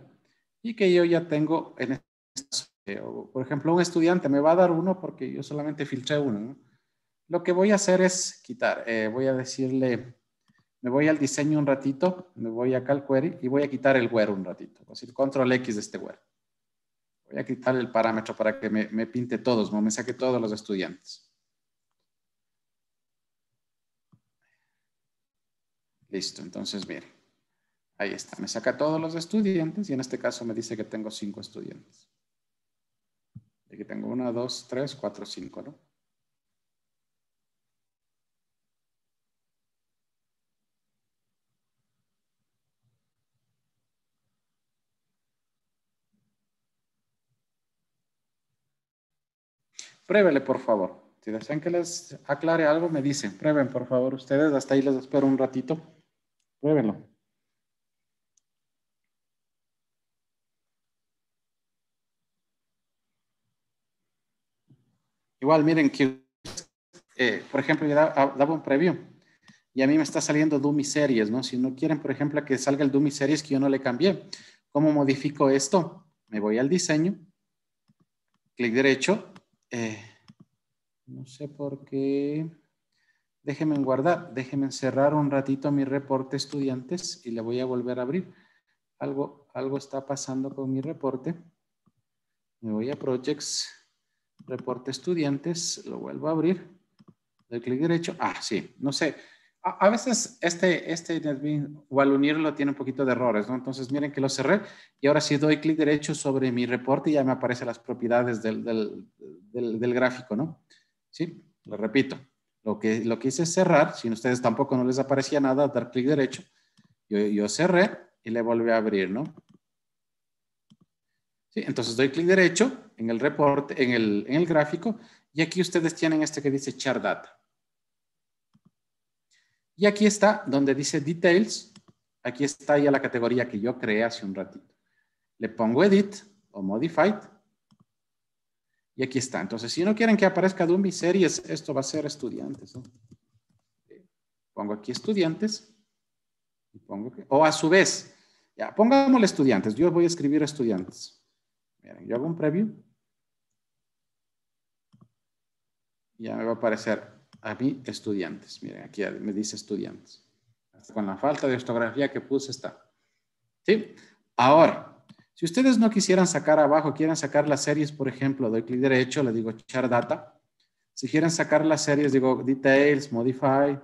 y que yo ya tengo en este, por ejemplo, un estudiante me va a dar uno porque yo solamente filtré uno. Lo que voy a hacer es quitar, eh, voy a decirle, me voy al diseño un ratito, me voy acá al query y voy a quitar el where un ratito, a decir, control X de este where. Voy a quitar el parámetro para que me, pinte todos, me saque todos los estudiantes. Listo, entonces miren. Ahí está, me saca todos los estudiantes y en este caso me dice que tengo cinco estudiantes. Aquí tengo una, dos, tres, cuatro, cinco, ¿no? Pruébele, por favor. Si desean que les aclare algo, me dicen. Prueben, por favor, ustedes. Hasta ahí les espero un ratito. Pruébenlo. igual, miren que, eh, por ejemplo, yo ah, daba, un preview y a mí me está saliendo Dummy Series, ¿no? Si no quieren, por ejemplo, que salga el Dummy Series que yo no le cambié, ¿cómo modifico esto? Me voy al diseño, clic derecho, eh, no sé por qué, déjenme guardar, déjenme cerrar un ratito mi reporte estudiantes y le voy a volver a abrir. Algo, algo está pasando con mi reporte. Me voy a Projects reporte estudiantes, lo vuelvo a abrir, doy clic derecho, ah, sí, no sé, a, veces este, este NetBeans o al unirlo tiene un poquito de errores, ¿no? Entonces miren que lo cerré y ahora sí doy clic derecho sobre mi reporte y ya me aparecen las propiedades del, gráfico, ¿no? Sí, lo repito, lo que, lo que hice es cerrar, si ustedes tampoco no les aparecía nada, dar clic derecho, yo, yo cerré y le volví a abrir, ¿no? Sí, entonces doy clic derecho en el reporte, en el, gráfico, y aquí ustedes tienen este que dice chart data. Y aquí está donde dice details, aquí está ya la categoría que yo creé hace un ratito. Le pongo edit o modified, y aquí está. Entonces, si no quieren que aparezca Dumbi series, esto va a ser estudiantes. Pongo aquí estudiantes. o a su vez, ya, pongámosle estudiantes. Yo voy a escribir estudiantes. Miren, yo hago un preview. ya me va a aparecer a mí estudiantes. Miren, aquí me dice estudiantes. Con la falta de ortografía que puse está. ¿Sí? Ahora, si ustedes no quisieran sacar abajo, quieren sacar las series, por ejemplo, doy clic derecho, le digo char data. Si quieren sacar las series, digo details, modify.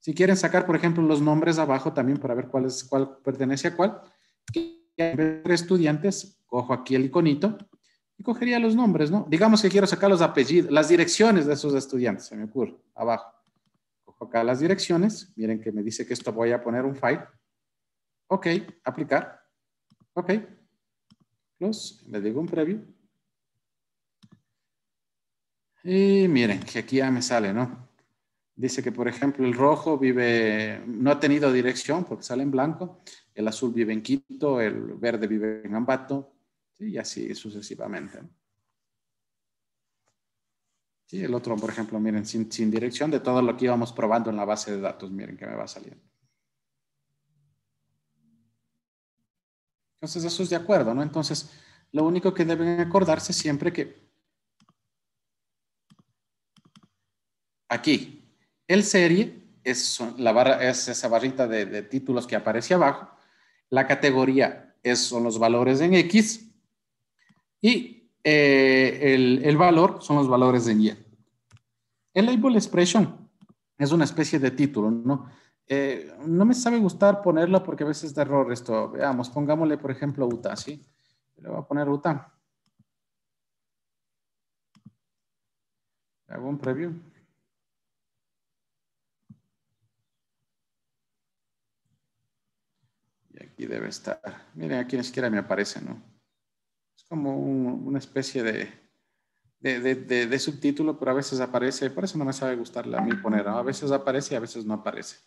Si quieren sacar, por ejemplo, los nombres abajo también para ver cuál, es, cuál pertenece a cuál. Estudiantes, cojo aquí el iconito cogería los nombres, ¿no? Digamos que quiero sacar los apellidos, las direcciones de esos estudiantes, se me ocurre, abajo. Cojo acá las direcciones, miren que me dice que esto voy a poner un file. Ok, aplicar. Ok. Plus, le digo un preview. Y miren, que aquí ya me sale, ¿no? Dice que, por ejemplo, el rojo vive, no ha tenido dirección porque sale en blanco, el azul vive en Quito, el verde vive en Ambato, y así sucesivamente. Y el otro, por ejemplo, miren, sin, dirección de todo lo que íbamos probando en la base de datos, miren que me va saliendo. Entonces, eso es de acuerdo, ¿no? Entonces, lo único que deben acordarse siempre que aquí, el serie es, la barra, es esa barrita de, de títulos que aparece abajo, la categoría es, son los valores en X y eh, el, valor son los valores de Y. E. El label expression es una especie de título, ¿no? Eh, no me sabe gustar ponerlo porque a veces da error esto. Veamos, pongámosle por ejemplo UTA, ¿sí? Le voy a poner UTA. Hago un preview. Y aquí debe estar. Miren, aquí ni siquiera me aparece, ¿no? como una especie de, de, de, subtítulo, pero a veces aparece, por eso no me sabe gustar a mí poner, a veces aparece y a veces no aparece.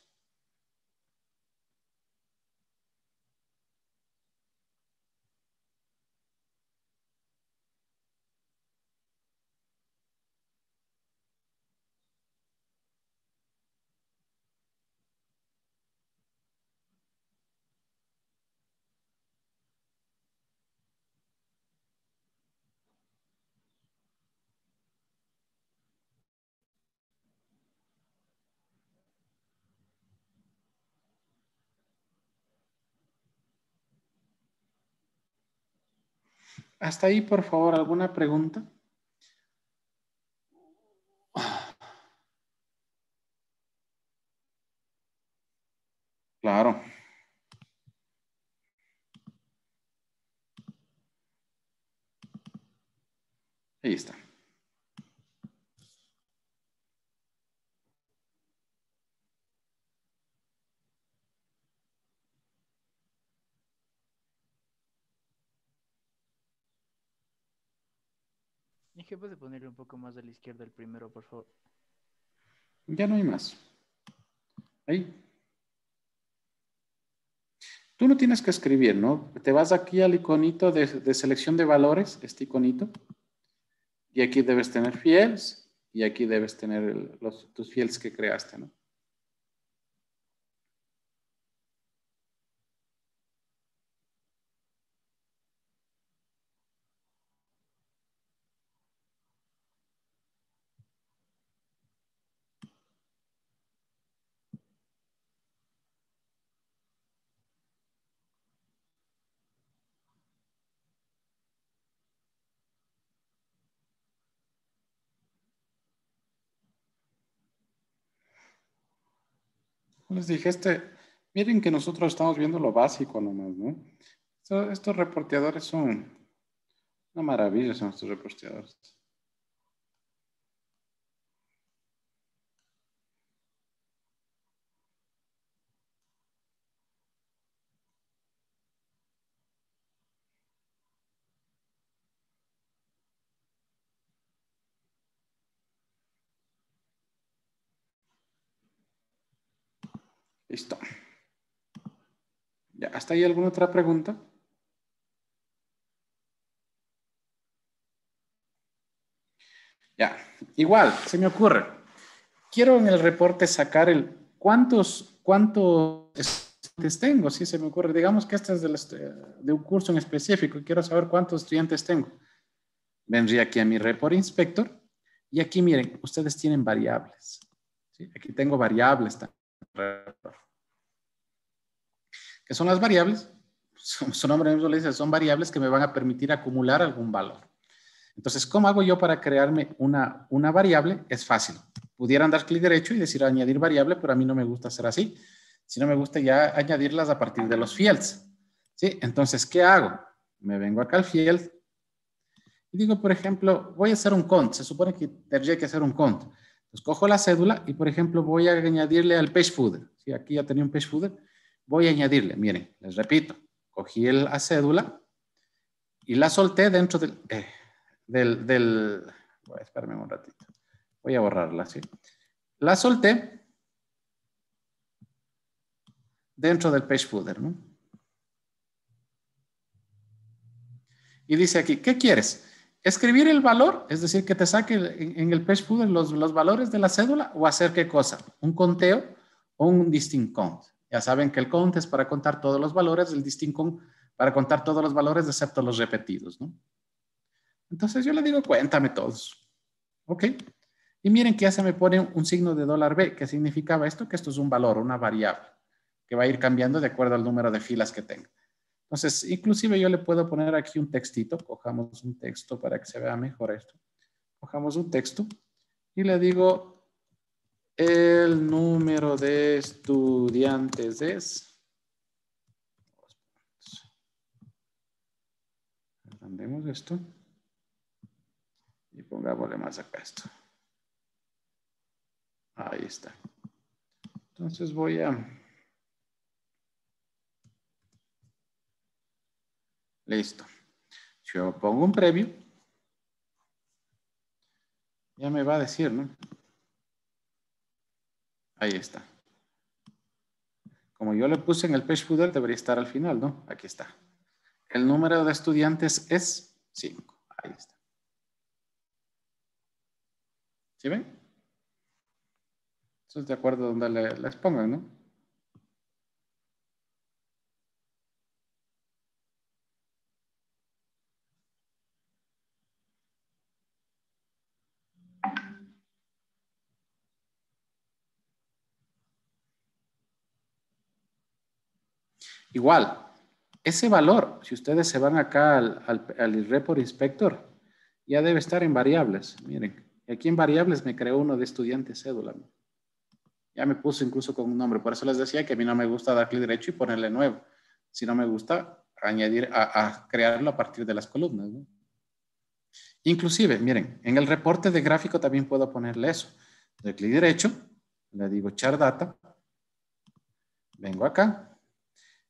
Hasta ahí, por favor, ¿alguna pregunta? ¿Qué puede ponerle un poco más a la izquierda el primero, por favor. Ya no hay más. Ahí. Tú no tienes que escribir, ¿no? Te vas aquí al iconito de, selección de valores, este iconito. Y aquí debes tener fields y aquí debes tener los, tus fields que creaste, ¿no? les dije, este, miren que nosotros estamos viendo lo básico nomás, ¿no? estos reporteadores son una maravilla, son estos reporteadores. Listo. ¿Hasta ahí alguna otra pregunta? Ya, igual, se me ocurre. Quiero en el reporte sacar el cuántos, cuántos estudiantes tengo, sí, se me ocurre. Digamos que este es eh, de un curso en específico, y quiero saber cuántos estudiantes tengo. Vendría aquí a mi report inspector y aquí miren, ustedes tienen variables. Aquí tengo variables también que son las variables, son, pues, [laughs] su nombre mismo dice, son variables que me van a permitir acumular algún valor. Entonces, ¿cómo hago yo para crearme una, una variable? Es fácil. Pudieran dar clic derecho y decir añadir variable, pero a mí no me gusta hacer así. Si no me gusta ya añadirlas a partir de los fields. ¿Sí? Entonces, ¿qué hago? Me vengo acá al field y digo, por ejemplo, voy a hacer un count Se supone que tendría que hacer un count Entonces, cojo la cédula y, por ejemplo, voy a añadirle al page footer. ¿Sí? Aquí ya tenía un page footer voy a añadirle, miren, les repito, cogí la cédula y la solté dentro del, eh, del, un ratito, voy a borrarla, sí. La solté dentro del page footer, ¿no? Y dice aquí, ¿qué quieres? ¿Escribir el valor? Es decir, que te saque en, el page footer los, los, valores de la cédula o hacer qué cosa? ¿Un conteo o un distinct count? Ya saben que el count es para contar todos los valores, el distinct para contar todos los valores excepto los repetidos, ¿no? Entonces yo le digo, cuéntame todos. Ok. Y miren que ya se me pone un signo de dólar B. que significaba esto? Que esto es un valor, una variable, que va a ir cambiando de acuerdo al número de filas que tenga. Entonces, inclusive yo le puedo poner aquí un textito. Cojamos un texto para que se vea mejor esto. Cojamos un texto y le digo el número de estudiantes es... Agrandemos esto. Y pongámosle más acá esto. Ahí está. Entonces voy a... Listo. Yo pongo un previo. Ya me va a decir, ¿no? Ahí está. Como yo le puse en el page footer debería estar al final, ¿no? Aquí está. El número de estudiantes es 5. Ahí está. ¿Sí ven? Eso es de acuerdo a donde le, les pongan, ¿no? Igual, ese valor, si ustedes se van acá al, report inspector, ya debe estar en variables. Miren, aquí en variables me creó uno de estudiante cédula. Ya me puso incluso con un nombre. Por eso les decía que a mí no me gusta dar clic derecho y ponerle nuevo. Si no me gusta, añadir a, crearlo a partir de las columnas. Inclusive, miren, en el reporte de gráfico también puedo ponerle eso. Doy clic derecho, le digo char data, vengo acá,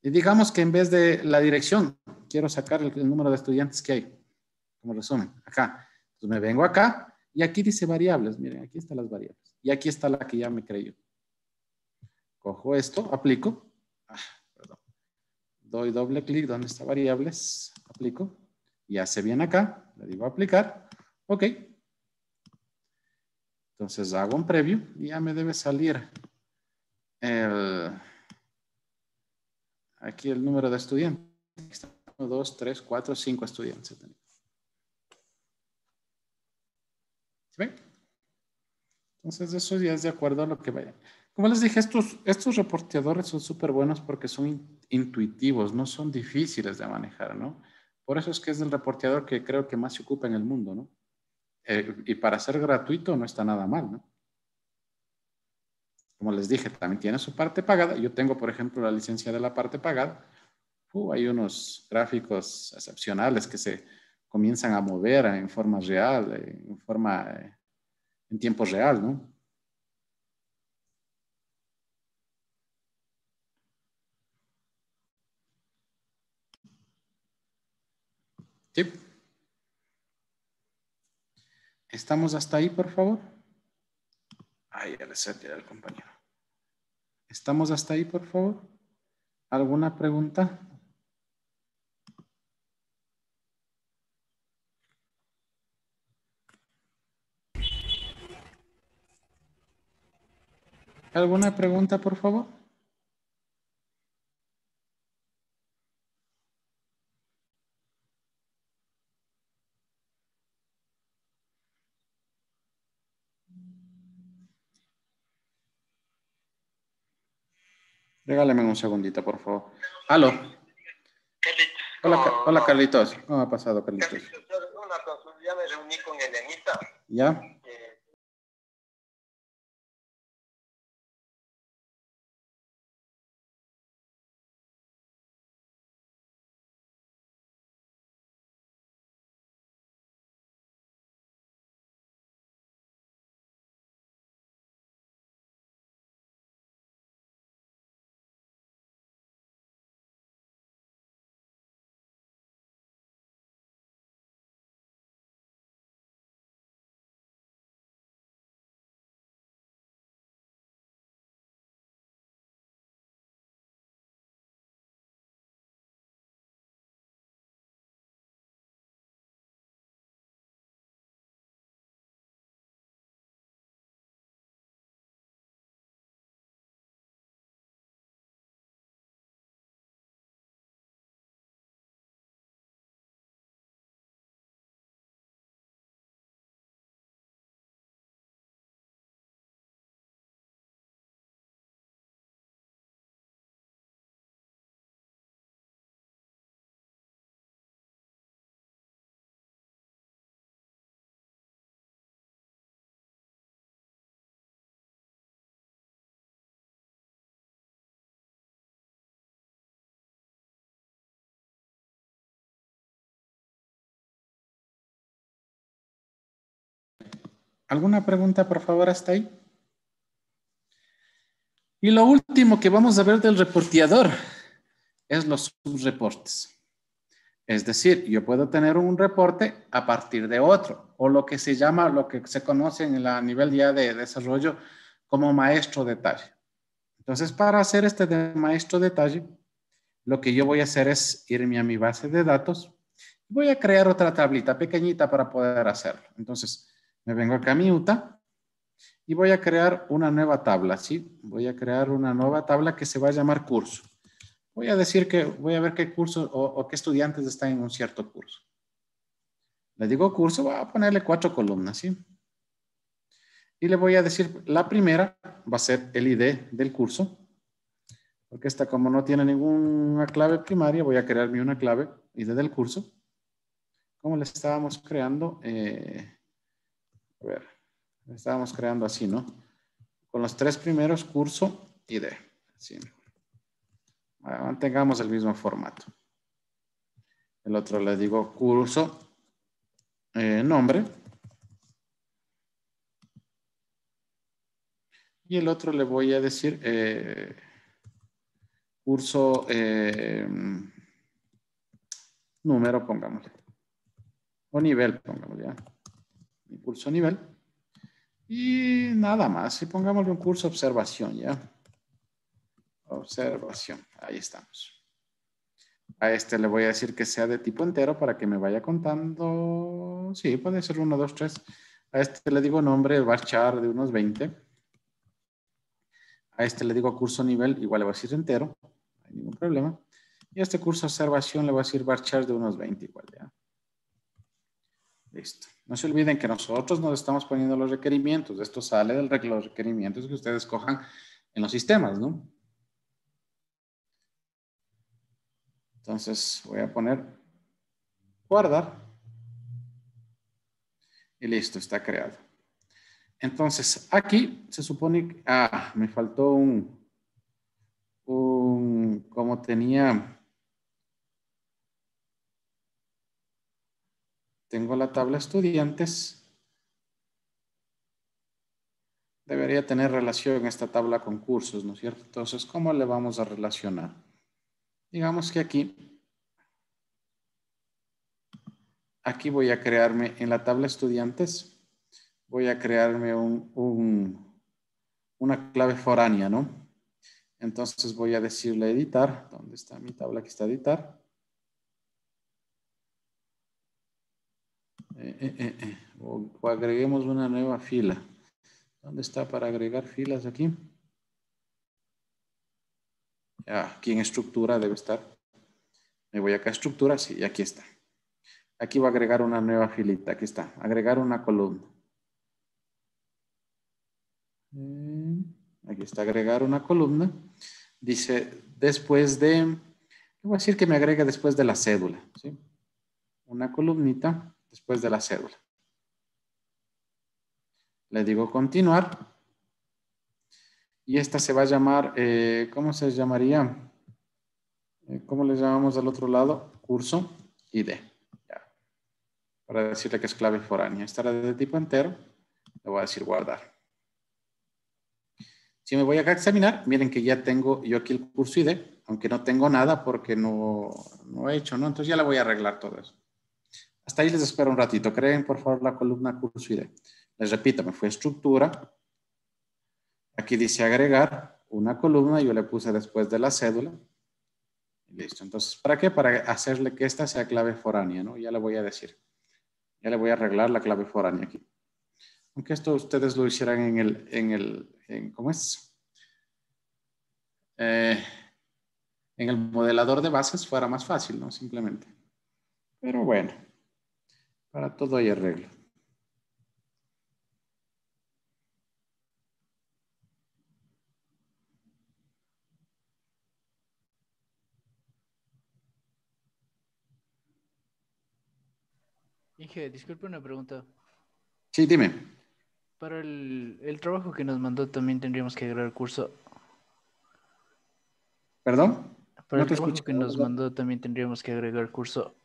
y digamos que en vez de la dirección, quiero sacar el, número de estudiantes que hay, como resumen, acá. Entonces me vengo acá y aquí dice variables. Miren, aquí están las variables. Y aquí está la que ya me creyó. Cojo esto, aplico. Ah, Doy doble clic donde está variables, aplico. Y hace bien acá, le digo aplicar. Ok. Entonces hago un preview y ya me debe salir el aquí el número de estudiantes. uno, dos, tres, cuatro, cinco estudiantes. ¿Sí ven? Entonces eso ya es de acuerdo a lo que vayan. Como les dije, estos, estos reporteadores son súper buenos porque son intuitivos, no son difíciles de manejar, ¿no? Por eso es que es el reporteador que creo que más se ocupa en el mundo, ¿no? Eh, y para ser gratuito no está nada mal, ¿no? Como les dije, también tiene su parte pagada. Yo tengo, por ejemplo, la licencia de la parte pagada. Uh, hay unos gráficos excepcionales que se comienzan a mover en forma real, en forma, eh, en tiempo real, ¿no? Sí. ¿Estamos hasta ahí, por favor? Ahí el set del compañero. ¿Estamos hasta ahí, por favor? ¿Alguna pregunta? ¿Alguna pregunta, por favor? Regáleme un segundito, por favor. Aló. Hola, hola Carlitos. ¿Cómo ah, ha pasado, Carlitos? una ya me reuní con Elenita. ¿Ya? ¿Alguna pregunta, por favor, hasta ahí? Y lo último que vamos a ver del reporteador es los subreportes. Es decir, yo puedo tener un reporte a partir de otro, o lo que se llama, lo que se conoce en la, nivel ya de desarrollo como maestro detalle. Entonces, para hacer este de maestro detalle, lo que yo voy a hacer es irme a mi base de datos. Voy a crear otra tablita pequeñita para poder hacerlo. Entonces, me vengo acá a mi UTA y voy a crear una nueva tabla, ¿sí? Voy a crear una nueva tabla que se va a llamar curso. Voy a decir que voy a ver qué curso o, qué estudiantes están en un cierto curso. Le digo curso, voy a ponerle cuatro columnas, ¿sí? Y le voy a decir, la primera va a ser el ID del curso, porque esta como no tiene ninguna clave primaria, voy a crearme una clave ID del curso. Como le estábamos creando, eh, a ver, estábamos creando así, ¿no? Con los tres primeros, curso y de. Así. mantengamos el mismo formato. El otro le digo curso, eh, nombre. Y el otro le voy a decir eh, curso eh, número, pongámosle. O nivel, pongámosle. ¿ya? curso nivel. Y nada más, Si pongámosle un curso observación, ¿ya? Observación, ahí estamos. A este le voy a decir que sea de tipo entero para que me vaya contando. Sí, puede ser 1, 2, 3. A este le digo nombre, el barchar de unos 20. A este le digo curso nivel, igual le voy a decir entero. No hay ningún problema. Y a este curso observación le voy a decir barchar de unos 20 igual, ¿ya? Listo. No se olviden que nosotros nos estamos poniendo los requerimientos. Esto sale de los requerimientos que ustedes cojan en los sistemas, ¿no? Entonces voy a poner guardar. Y listo, está creado. Entonces aquí se supone, ah, me faltó un, un como tenía Tengo la tabla estudiantes. Debería tener relación esta tabla con cursos, ¿no es cierto? Entonces, ¿cómo le vamos a relacionar? Digamos que aquí, aquí voy a crearme en la tabla estudiantes, voy a crearme un, una clave foránea, ¿no? Entonces voy a decirle editar, ¿dónde está mi tabla? que está editar. Eh, eh, eh, o, agreguemos una nueva fila. ¿Dónde está para agregar filas aquí? aquí en estructura debe estar. Me voy acá a estructura, sí, y aquí está. Aquí va a agregar una nueva filita, aquí está. Agregar una columna. Mm, aquí está agregar una columna. Dice, después de, voy a decir que me agrega después de la cédula. ¿sí? Una columnita después de la cédula. Le digo continuar. Y esta se va a llamar, eh, ¿cómo se llamaría? Eh, ¿Cómo le llamamos al otro lado? Curso ID. Para decirle que es clave foránea. Esta era de tipo entero. Le voy a decir guardar. Si me voy acá a examinar, miren que ya tengo yo aquí el curso ID, aunque no tengo nada porque no, no he hecho, ¿no? Entonces ya le voy a arreglar todo eso. Hasta ahí les espero un ratito. Creen, por favor, la columna ID. Les repito, me fue estructura. Aquí dice agregar una columna. Yo le puse después de la cédula. Listo. Entonces, ¿para qué? Para hacerle que esta sea clave foránea, ¿no? Ya le voy a decir. Ya le voy a arreglar la clave foránea aquí. Aunque esto ustedes lo hicieran en el, en el, ¿cómo es? Eh, en el modelador de bases fuera más fácil, ¿no? Simplemente. Pero bueno. Para todo hay arreglo. Inge, disculpe una pregunta. Sí, dime. Para el, trabajo que nos mandó también tendríamos que agregar curso. ¿Perdón? Para el trabajo que nos mandó también tendríamos que agregar curso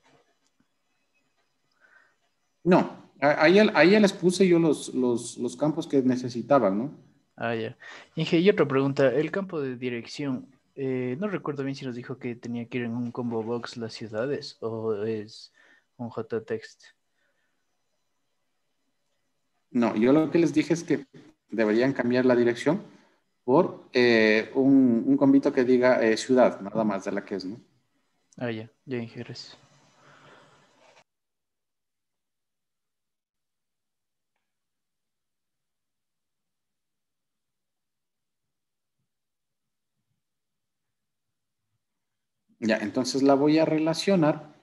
no, ahí, ya les puse yo los, los, campos que necesitaban, ¿no? Ah, ya. Inge, y otra pregunta, el campo de dirección, eh, no recuerdo bien si nos dijo que tenía que ir en un combo box las ciudades o es un JText. No, yo lo que les dije es que deberían cambiar la dirección por eh, un, convito que diga eh, ciudad, nada más de la que es, ¿no? Ah, ya, ya Ya, entonces la voy a relacionar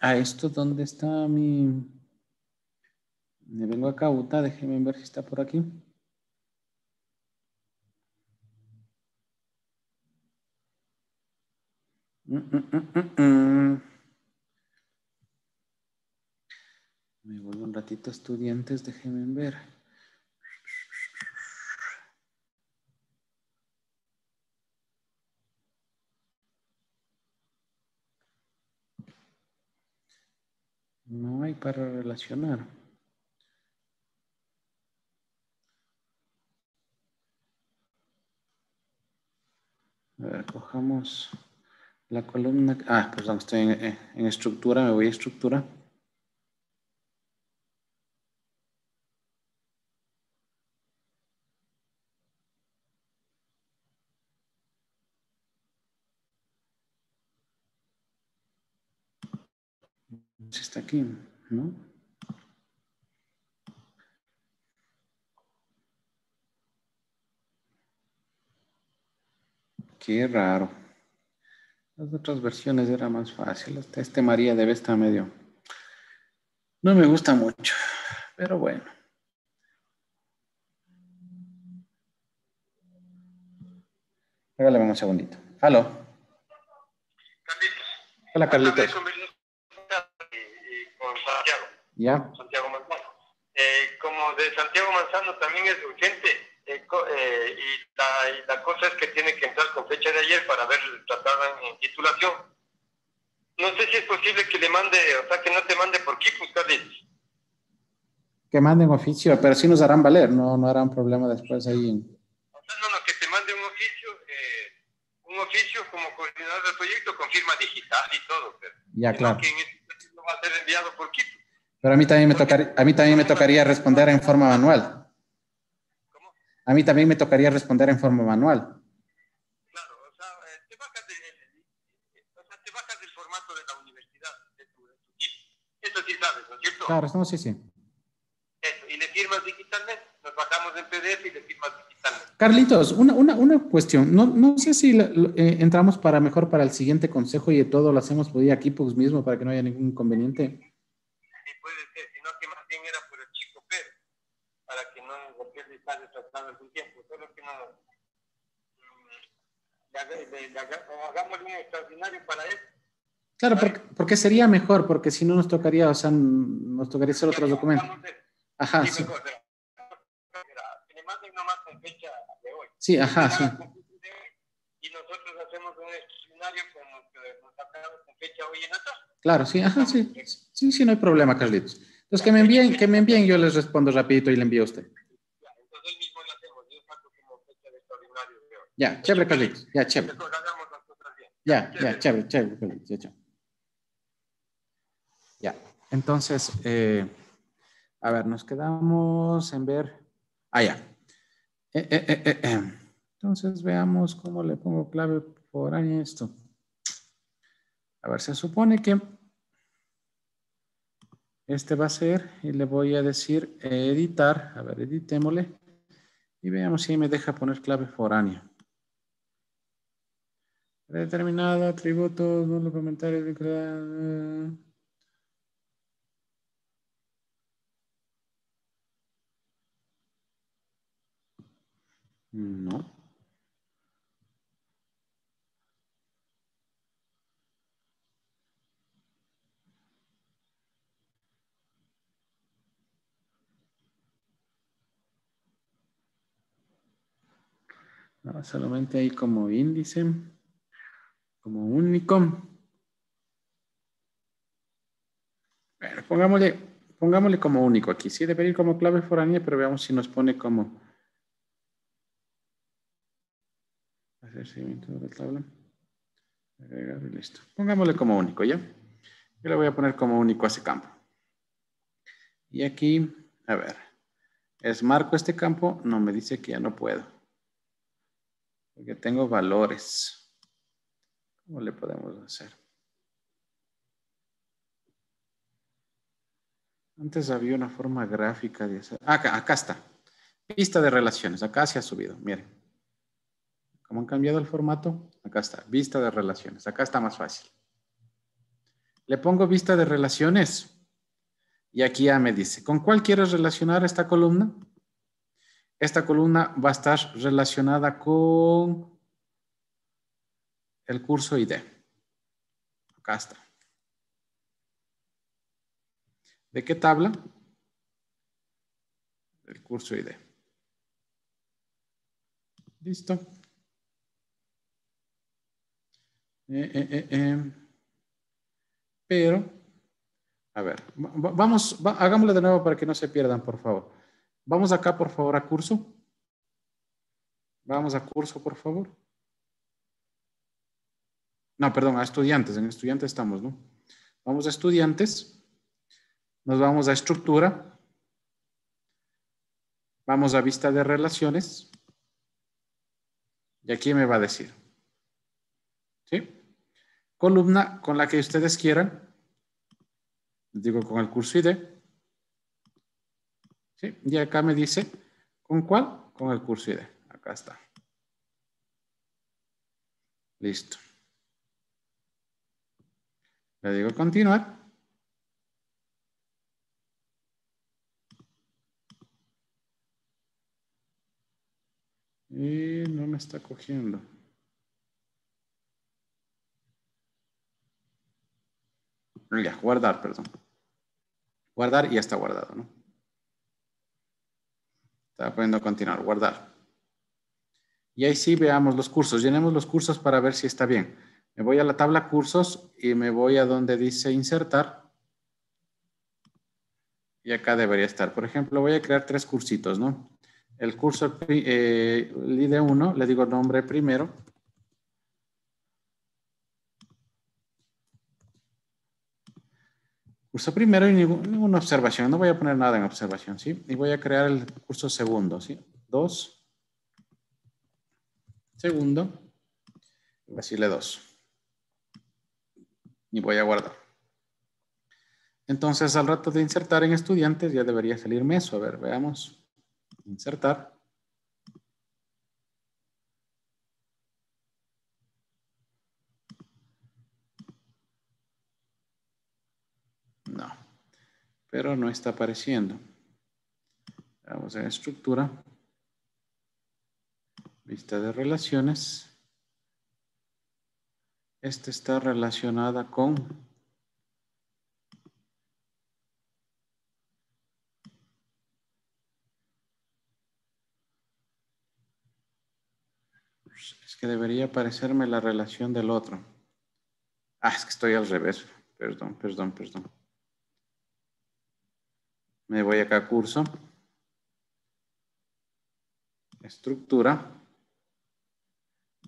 a esto ¿Dónde está mi... Me vengo a Cauta, déjenme ver si está por aquí. Mm, mm, mm, me vuelvo un ratito estudiantes, déjenme ver. No hay para relacionar. A ver, cojamos la columna. Ah, perdón, estoy en, eh, estructura, me voy a estructura. está aquí, ¿no? Qué raro. Las otras versiones era más fácil. Este, este María debe estar medio. No me gusta mucho, pero bueno. Hágale un segundito. Aló. Carlitos. Hola, Carlitos. Ya. Santiago Manzano. Eh, como de Santiago Manzano también es urgente. Eh, eh, y, la, cosa es que tiene que entrar con fecha de ayer para ver tratada en titulación. No sé si es posible que le mande, o sea, que no te mande por qué ustedes. Que manden oficio, pero sí nos harán valer, no, no harán problema después ahí. O sea, no, no, que te mande un oficio, un oficio como coordinador del proyecto con firma digital y todo. Pero ya, claro. Que en este no va a ser enviado por equipo. Pero a mí también me tocaría, responder en forma manual. ¿Cómo? A mí también me tocaría responder en forma manual. Claro, o sea, eh, eh, te bajas, del formato de la universidad, de tu, Eso sí sabes, ¿no es cierto? Claro, eso sí, sí. Eso, y le firmas digitalmente, nos bajamos en PDF y le firmas digitalmente. Carlitos, una, una, una cuestión. No, no, sé si eh, entramos para mejor para el siguiente consejo y de todo lo hacemos por aquí pues mismo para que no haya ningún inconveniente puede ser, sino que más bien era por el chico Pedro, para que no a estar tratando algún tiempo, solo que no mm, hagamos un extraordinario para él. Claro, porque, sería mejor, porque si no nos tocaría, o sea, nos tocaría hacer otros documentos. Ajá, sí. Sí, ajá, sí. Y nosotros hacemos un extraordinario como que nos sacamos con fecha hoy en la Claro, sí, ajá, sí. Sí, sí, no hay problema, Carlitos. Entonces, que me envíen, que me envíen, yo les respondo rapidito y le envío a usted. Ya, entonces mismo la tengo, yo como fecha de extraordinario. Ya, chévere, Carlitos, ya, chévere. Ya, ya, chévere, chévere, Carlitos, ya, entonces, eh, a ver, nos quedamos en ver. Ah, ya. Eh, eh, entonces, veamos cómo le pongo clave por ahí esto. A ver, se supone que este va a ser, y le voy a decir eh, editar, a ver, editémosle, y veamos si me deja poner clave foránea. Determinado, atributos, los comentarios de No. solamente ahí como índice, como único. Bueno, pongámosle, pongámosle como único aquí. Sí, debe ir como clave foránea, pero veamos si nos pone como... Hacer seguimiento de la tabla. Agregar listo. Pongámosle como único, ¿ya? Yo le voy a poner como único a ese campo. Y aquí, a ver, es marco este campo, no me dice que ya no puedo. Porque tengo valores. ¿Cómo le podemos hacer? Antes había una forma gráfica de hacer. Ah, acá, está. Vista de relaciones. Acá se ha subido. Miren. ¿Cómo han cambiado el formato? Acá está. Vista de relaciones. Acá está más fácil. Le pongo vista de relaciones. Y aquí ya me dice, ¿con cuál quieres relacionar esta columna? Esta columna va a estar relacionada con el curso ID. Acá está. ¿De qué tabla? El curso ID. Listo. Eh, eh, eh, Pero, a ver, vamos, hagámoslo de nuevo para que no se pierdan, por favor. Vamos acá, por favor, a curso. Vamos a curso, por favor. No, perdón, a estudiantes. En estudiantes estamos, ¿no? Vamos a estudiantes. Nos vamos a estructura. Vamos a vista de relaciones. Y aquí me va a decir. ¿Sí? Columna con la que ustedes quieran. Les Digo, con el curso ID. ¿sí? Y acá me dice, ¿con cuál? Con el curso ID. E. Acá está. Listo. Le digo continuar. Y no me está cogiendo. Ya, guardar, perdón. Guardar y ya está guardado, ¿no? Estaba poniendo continuar, guardar. Y ahí sí veamos los cursos. Llenemos los cursos para ver si está bien. Me voy a la tabla cursos y me voy a donde dice insertar. Y acá debería estar. Por ejemplo, voy a crear tres cursitos, ¿no? El curso eh, ID1, le digo nombre primero curso primero y ninguna observación. No voy a poner nada en observación, ¿sí? Y voy a crear el curso segundo, ¿sí? Dos. Segundo. Voy a decirle dos. Y voy a guardar. Entonces, al rato de insertar en estudiantes, ya debería salirme eso. A ver, veamos. Insertar. pero no está apareciendo. Vamos a la estructura, Vista de relaciones. Esta está relacionada con Es que debería aparecerme la relación del otro. Ah, es que estoy al revés. Perdón, perdón, perdón. Me voy acá a curso. Estructura.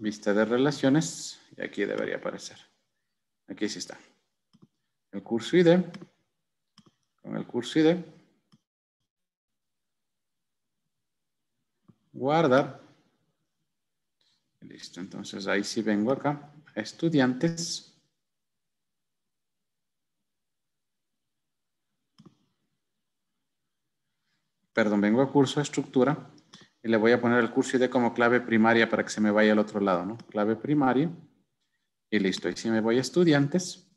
Vista de relaciones. Y aquí debería aparecer. Aquí sí está. El curso ID. Con el curso ID. Guardar. Listo, entonces ahí sí vengo acá. Estudiantes. perdón, vengo a curso estructura y le voy a poner el curso ID como clave primaria para que se me vaya al otro lado, ¿no? Clave primaria y listo. Y si me voy a estudiantes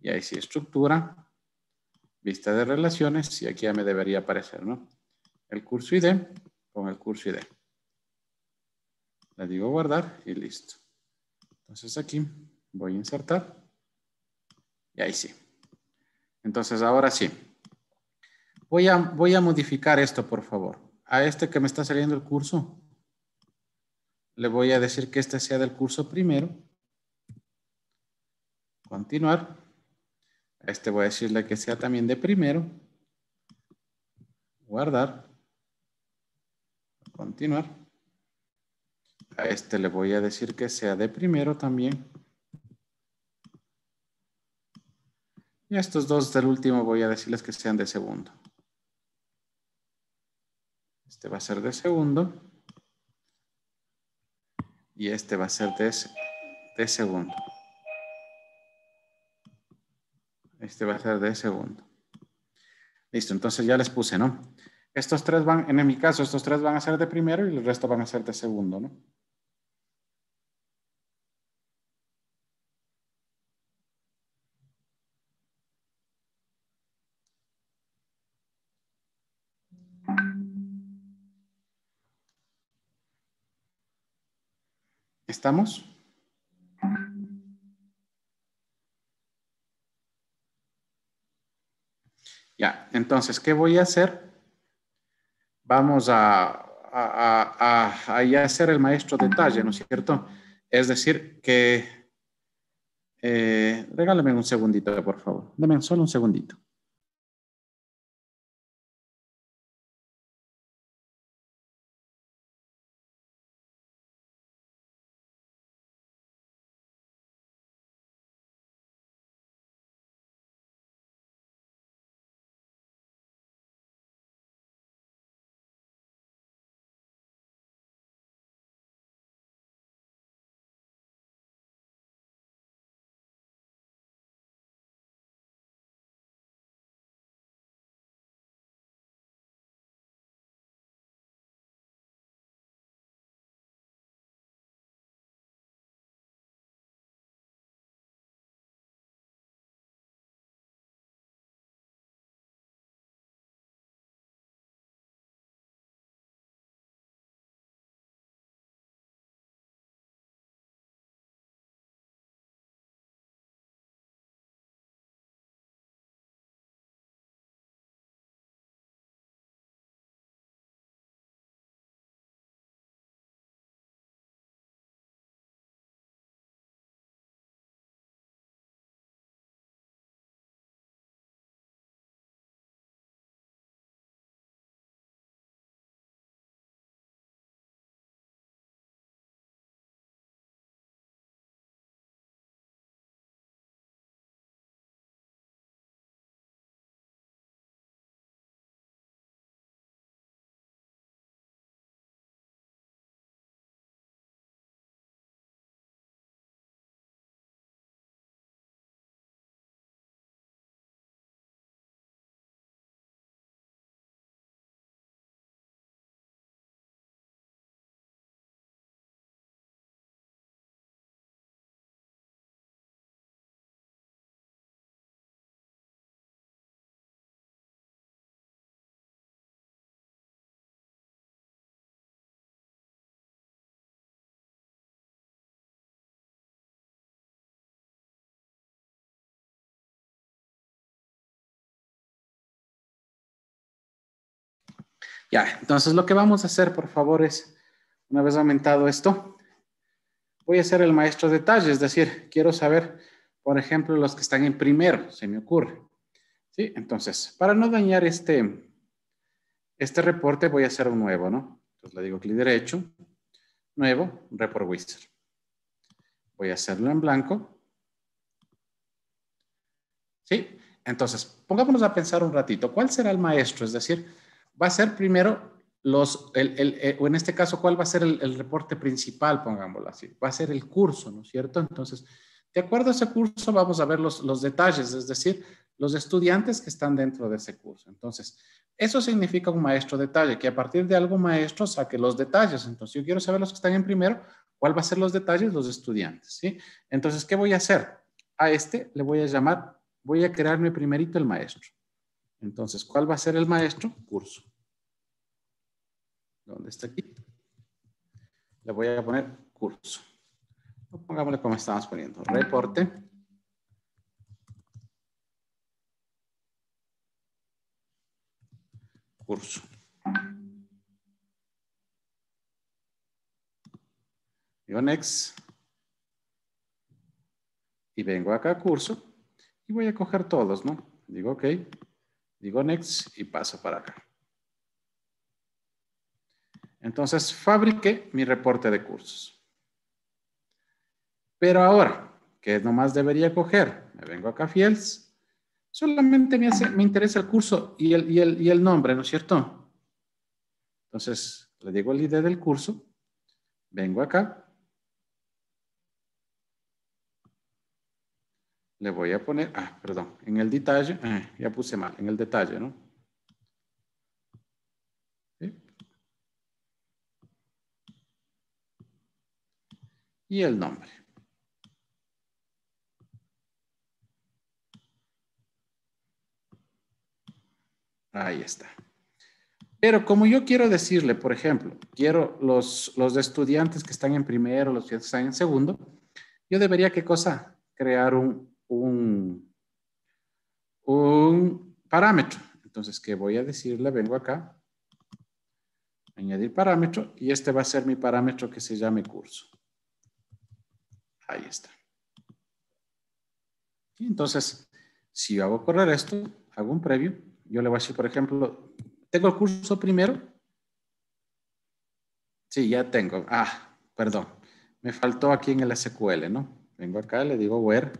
y ahí sí estructura, vista de relaciones y aquí ya me debería aparecer, ¿no? El curso ID con el curso ID. Le digo guardar y listo. Entonces aquí voy a insertar y ahí sí. Entonces ahora sí, Voy a, modificar esto, por favor. A este que me está saliendo el curso, le voy a decir que este sea del curso primero. Continuar. A este voy a decirle que sea también de primero. Guardar. Continuar. A este le voy a decir que sea de primero también. Y a estos dos del último voy a decirles que sean de segundo. Este va a ser de segundo. Y este va a ser de, de segundo. Este va a ser de segundo. Listo, entonces ya les puse, ¿no? Estos tres van, en mi caso, estos tres van a ser de primero y el resto van a ser de segundo, ¿no? ¿Estamos? Ya, entonces, ¿qué voy a hacer? Vamos a, a, a, hacer el maestro detalle, ¿no es cierto? Es decir, que... Eh, regálame un segundito, por favor. Dame solo un segundito. Ya, entonces lo que vamos a hacer, por favor, es, una vez aumentado esto, voy a hacer el maestro detalle, es decir, quiero saber, por ejemplo, los que están en primero, se me ocurre. ¿Sí? Entonces, para no dañar este, este reporte, voy a hacer un nuevo, ¿no? Entonces le digo clic derecho, nuevo, report wizard. Voy a hacerlo en blanco. ¿Sí? Entonces, pongámonos a pensar un ratito, ¿cuál será el maestro? Es decir, va a ser primero los, eh, o en este caso, ¿cuál va a ser el, reporte principal, pongámoslo así? Va a ser el curso, ¿no es cierto? Entonces, de acuerdo a ese curso, vamos a ver los, detalles, es decir, los estudiantes que están dentro de ese curso. Entonces, eso significa un maestro detalle, que a partir de algo maestro saque los detalles. Entonces, yo quiero saber los que están en primero, ¿cuál va a ser los detalles? Los estudiantes, ¿sí? Entonces, ¿qué voy a hacer? A este le voy a llamar, voy a crearme primerito el maestro. Entonces, ¿cuál va a ser el maestro? Curso. ¿Dónde está aquí? Le voy a poner curso. Pongámosle como estamos poniendo. Reporte. Curso. Yo next. Y vengo acá a curso. Y voy a coger todos, ¿no? Digo, ok. Digo next y paso para acá. Entonces fabriqué mi reporte de cursos. Pero ahora, que nomás debería coger, me vengo acá a Fields, solamente me, hace, me interesa el curso y el, y, el, y el nombre, ¿no es cierto? Entonces, le digo el ID del curso, vengo acá, le voy a poner, ah, perdón, en el detalle, ah, ya puse mal, en el detalle, ¿no? Y el nombre. Ahí está. Pero como yo quiero decirle, por ejemplo, quiero los, los estudiantes que están en primero, los que están en segundo, yo debería, ¿qué cosa? Crear un, un, parámetro. Entonces, ¿qué voy a decirle? Vengo acá, añadir parámetro y este va a ser mi parámetro que se llame curso. Ahí está. Y entonces, si yo hago correr esto, hago un preview, yo le voy a decir, por ejemplo, ¿tengo el curso primero? Sí, ya tengo. Ah, perdón. Me faltó aquí en el SQL, ¿no? Vengo acá, le digo where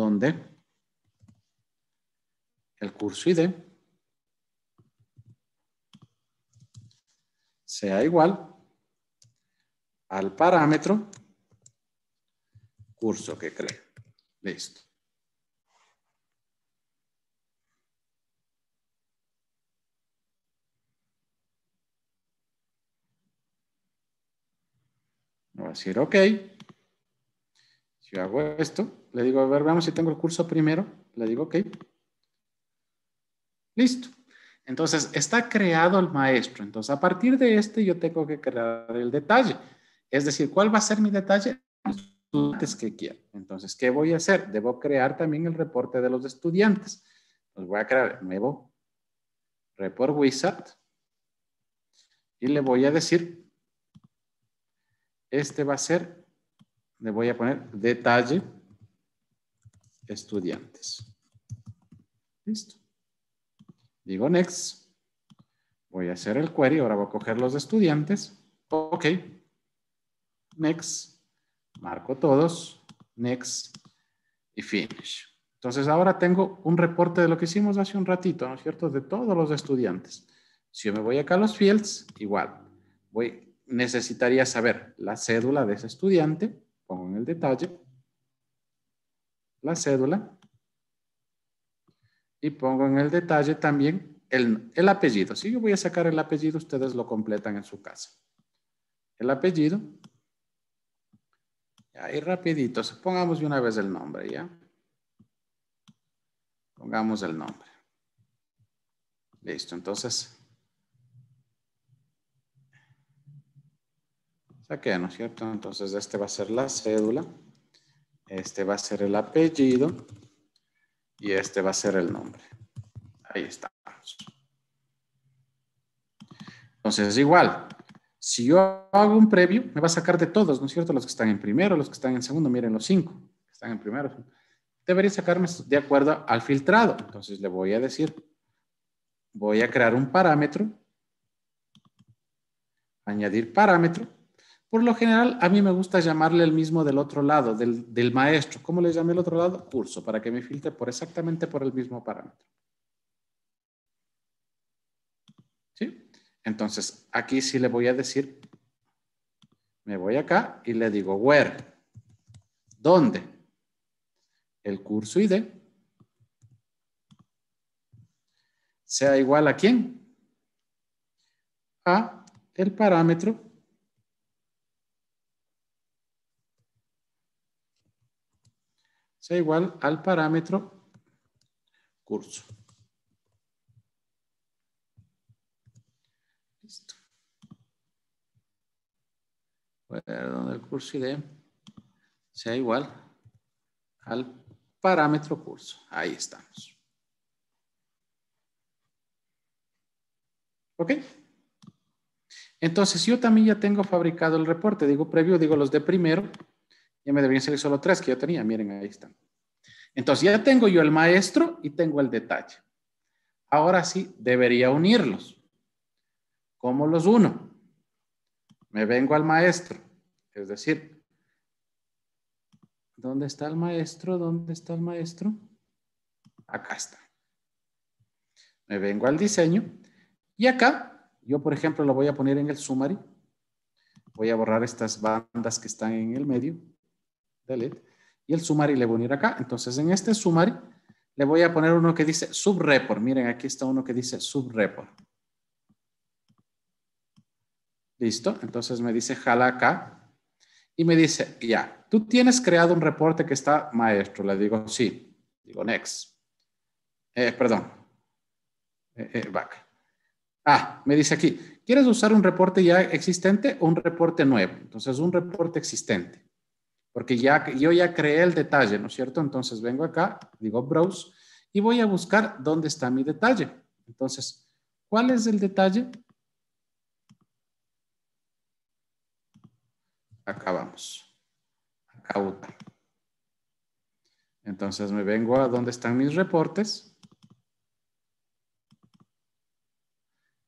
donde el curso ID sea igual al parámetro curso que cree. Listo. va a decir, ok, si hago esto, le digo, a ver, veamos si tengo el curso primero. Le digo, ok. Listo. Entonces, está creado el maestro. Entonces, a partir de este, yo tengo que crear el detalle. Es decir, ¿cuál va a ser mi detalle? Los estudiantes que quieran. Entonces, ¿qué voy a hacer? Debo crear también el reporte de los estudiantes. Entonces, voy a crear nuevo report wizard y le voy a decir, este va a ser, le voy a poner detalle estudiantes. Listo. Digo next. Voy a hacer el query. Ahora voy a coger los estudiantes. Ok. Next. Marco todos. Next. Y finish. Entonces ahora tengo un reporte de lo que hicimos hace un ratito, ¿no es cierto? De todos los estudiantes. Si yo me voy acá a los fields, igual. Voy, necesitaría saber la cédula de ese estudiante. Pongo en el detalle la cédula y pongo en el detalle también el, el apellido. Si yo voy a sacar el apellido, ustedes lo completan en su casa. El apellido. Ahí rapidito, pongamos de una vez el nombre, ¿ya? Pongamos el nombre. Listo, entonces. Saqué, ¿no es cierto? Entonces este va a ser la cédula. Este va a ser el apellido y este va a ser el nombre. Ahí estamos. Entonces, igual, si yo hago un previo me va a sacar de todos, ¿no es cierto? Los que están en primero, los que están en segundo, miren los cinco que están en primero. Debería sacarme de acuerdo al filtrado. Entonces le voy a decir, voy a crear un parámetro, añadir parámetro, por lo general, a mí me gusta llamarle el mismo del otro lado, del, maestro. ¿Cómo le llamé el otro lado? Curso, para que me filtre por exactamente por el mismo parámetro. ¿Sí? Entonces, aquí sí le voy a decir, me voy acá y le digo where, ¿dónde? El curso ID sea igual a quién? A el parámetro sea igual al parámetro curso. Listo. Perdón, el curso ID sea igual al parámetro curso. Ahí estamos. ¿Ok? Entonces, yo también ya tengo fabricado el reporte. Digo previo, digo los de primero. Ya me deberían salir solo tres que yo tenía. Miren, ahí están. Entonces ya tengo yo el maestro y tengo el detalle. Ahora sí, debería unirlos. ¿Cómo los uno? Me vengo al maestro. Es decir, ¿dónde está el maestro? ¿Dónde está el maestro? Acá está. Me vengo al diseño. Y acá, yo por ejemplo lo voy a poner en el summary. Voy a borrar estas bandas que están en el medio y el summary le voy a unir acá. Entonces en este summary le voy a poner uno que dice subreport. Miren, aquí está uno que dice subreport. Listo, entonces me dice jala acá y me dice, ya, tú tienes creado un reporte que está maestro. Le digo, sí. Digo, next. Eh, perdón. Eh, eh, back. Ah, me dice aquí, ¿quieres usar un reporte ya existente o un reporte nuevo? Entonces, un reporte existente porque ya, yo ya creé el detalle, ¿no es cierto? Entonces vengo acá, digo browse, y voy a buscar dónde está mi detalle. Entonces, ¿cuál es el detalle? Acá vamos. Acá otra. Entonces me vengo a dónde están mis reportes.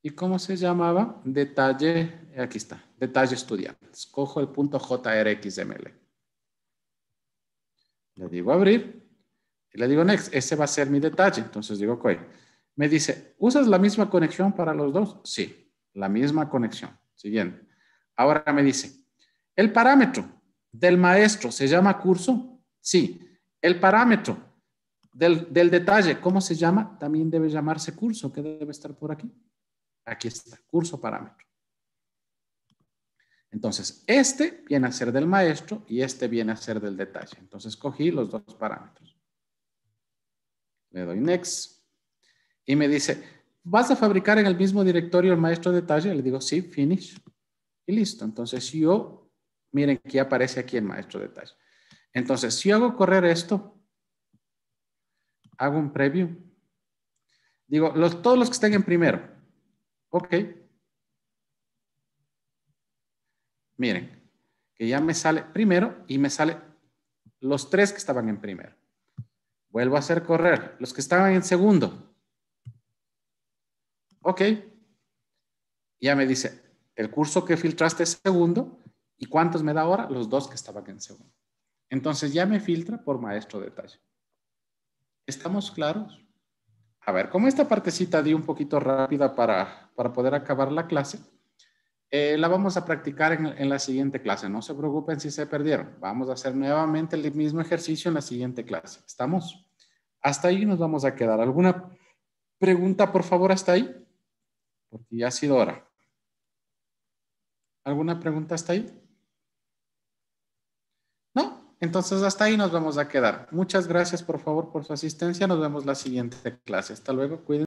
¿Y cómo se llamaba? Detalle, aquí está, detalle estudiantes. Cojo el punto JRXML. Le digo abrir y le digo next. Ese va a ser mi detalle. Entonces digo, ok. Me dice, ¿usas la misma conexión para los dos? Sí, la misma conexión. Siguiente. Ahora me dice, ¿el parámetro del maestro se llama curso? Sí. ¿El parámetro del, del detalle, cómo se llama? También debe llamarse curso, que debe estar por aquí. Aquí está, curso parámetro. Entonces, este viene a ser del maestro y este viene a ser del detalle. Entonces, cogí los dos parámetros. Le doy next. Y me dice, ¿vas a fabricar en el mismo directorio el maestro detalle? Le digo, sí, finish. Y listo. Entonces, yo, miren que aparece aquí el maestro detalle. Entonces, si hago correr esto, hago un preview. Digo, todos los que estén en primero. Ok, Miren, que ya me sale primero y me sale los tres que estaban en primero. Vuelvo a hacer correr los que estaban en segundo. Ok. Ya me dice, el curso que filtraste es segundo y cuántos me da ahora los dos que estaban en segundo. Entonces ya me filtra por maestro detalle. ¿Estamos claros? A ver, como esta partecita di un poquito rápida para, para poder acabar la clase, eh, la vamos a practicar en, la siguiente clase. No se preocupen si se perdieron. Vamos a hacer nuevamente el mismo ejercicio en la siguiente clase. ¿Estamos? Hasta ahí nos vamos a quedar. ¿Alguna pregunta, por favor, hasta ahí? Porque ya ha sido hora. ¿Alguna pregunta hasta ahí? ¿No? Entonces, hasta ahí nos vamos a quedar. Muchas gracias, por favor, por su asistencia. Nos vemos la siguiente clase. Hasta luego. Cuídense.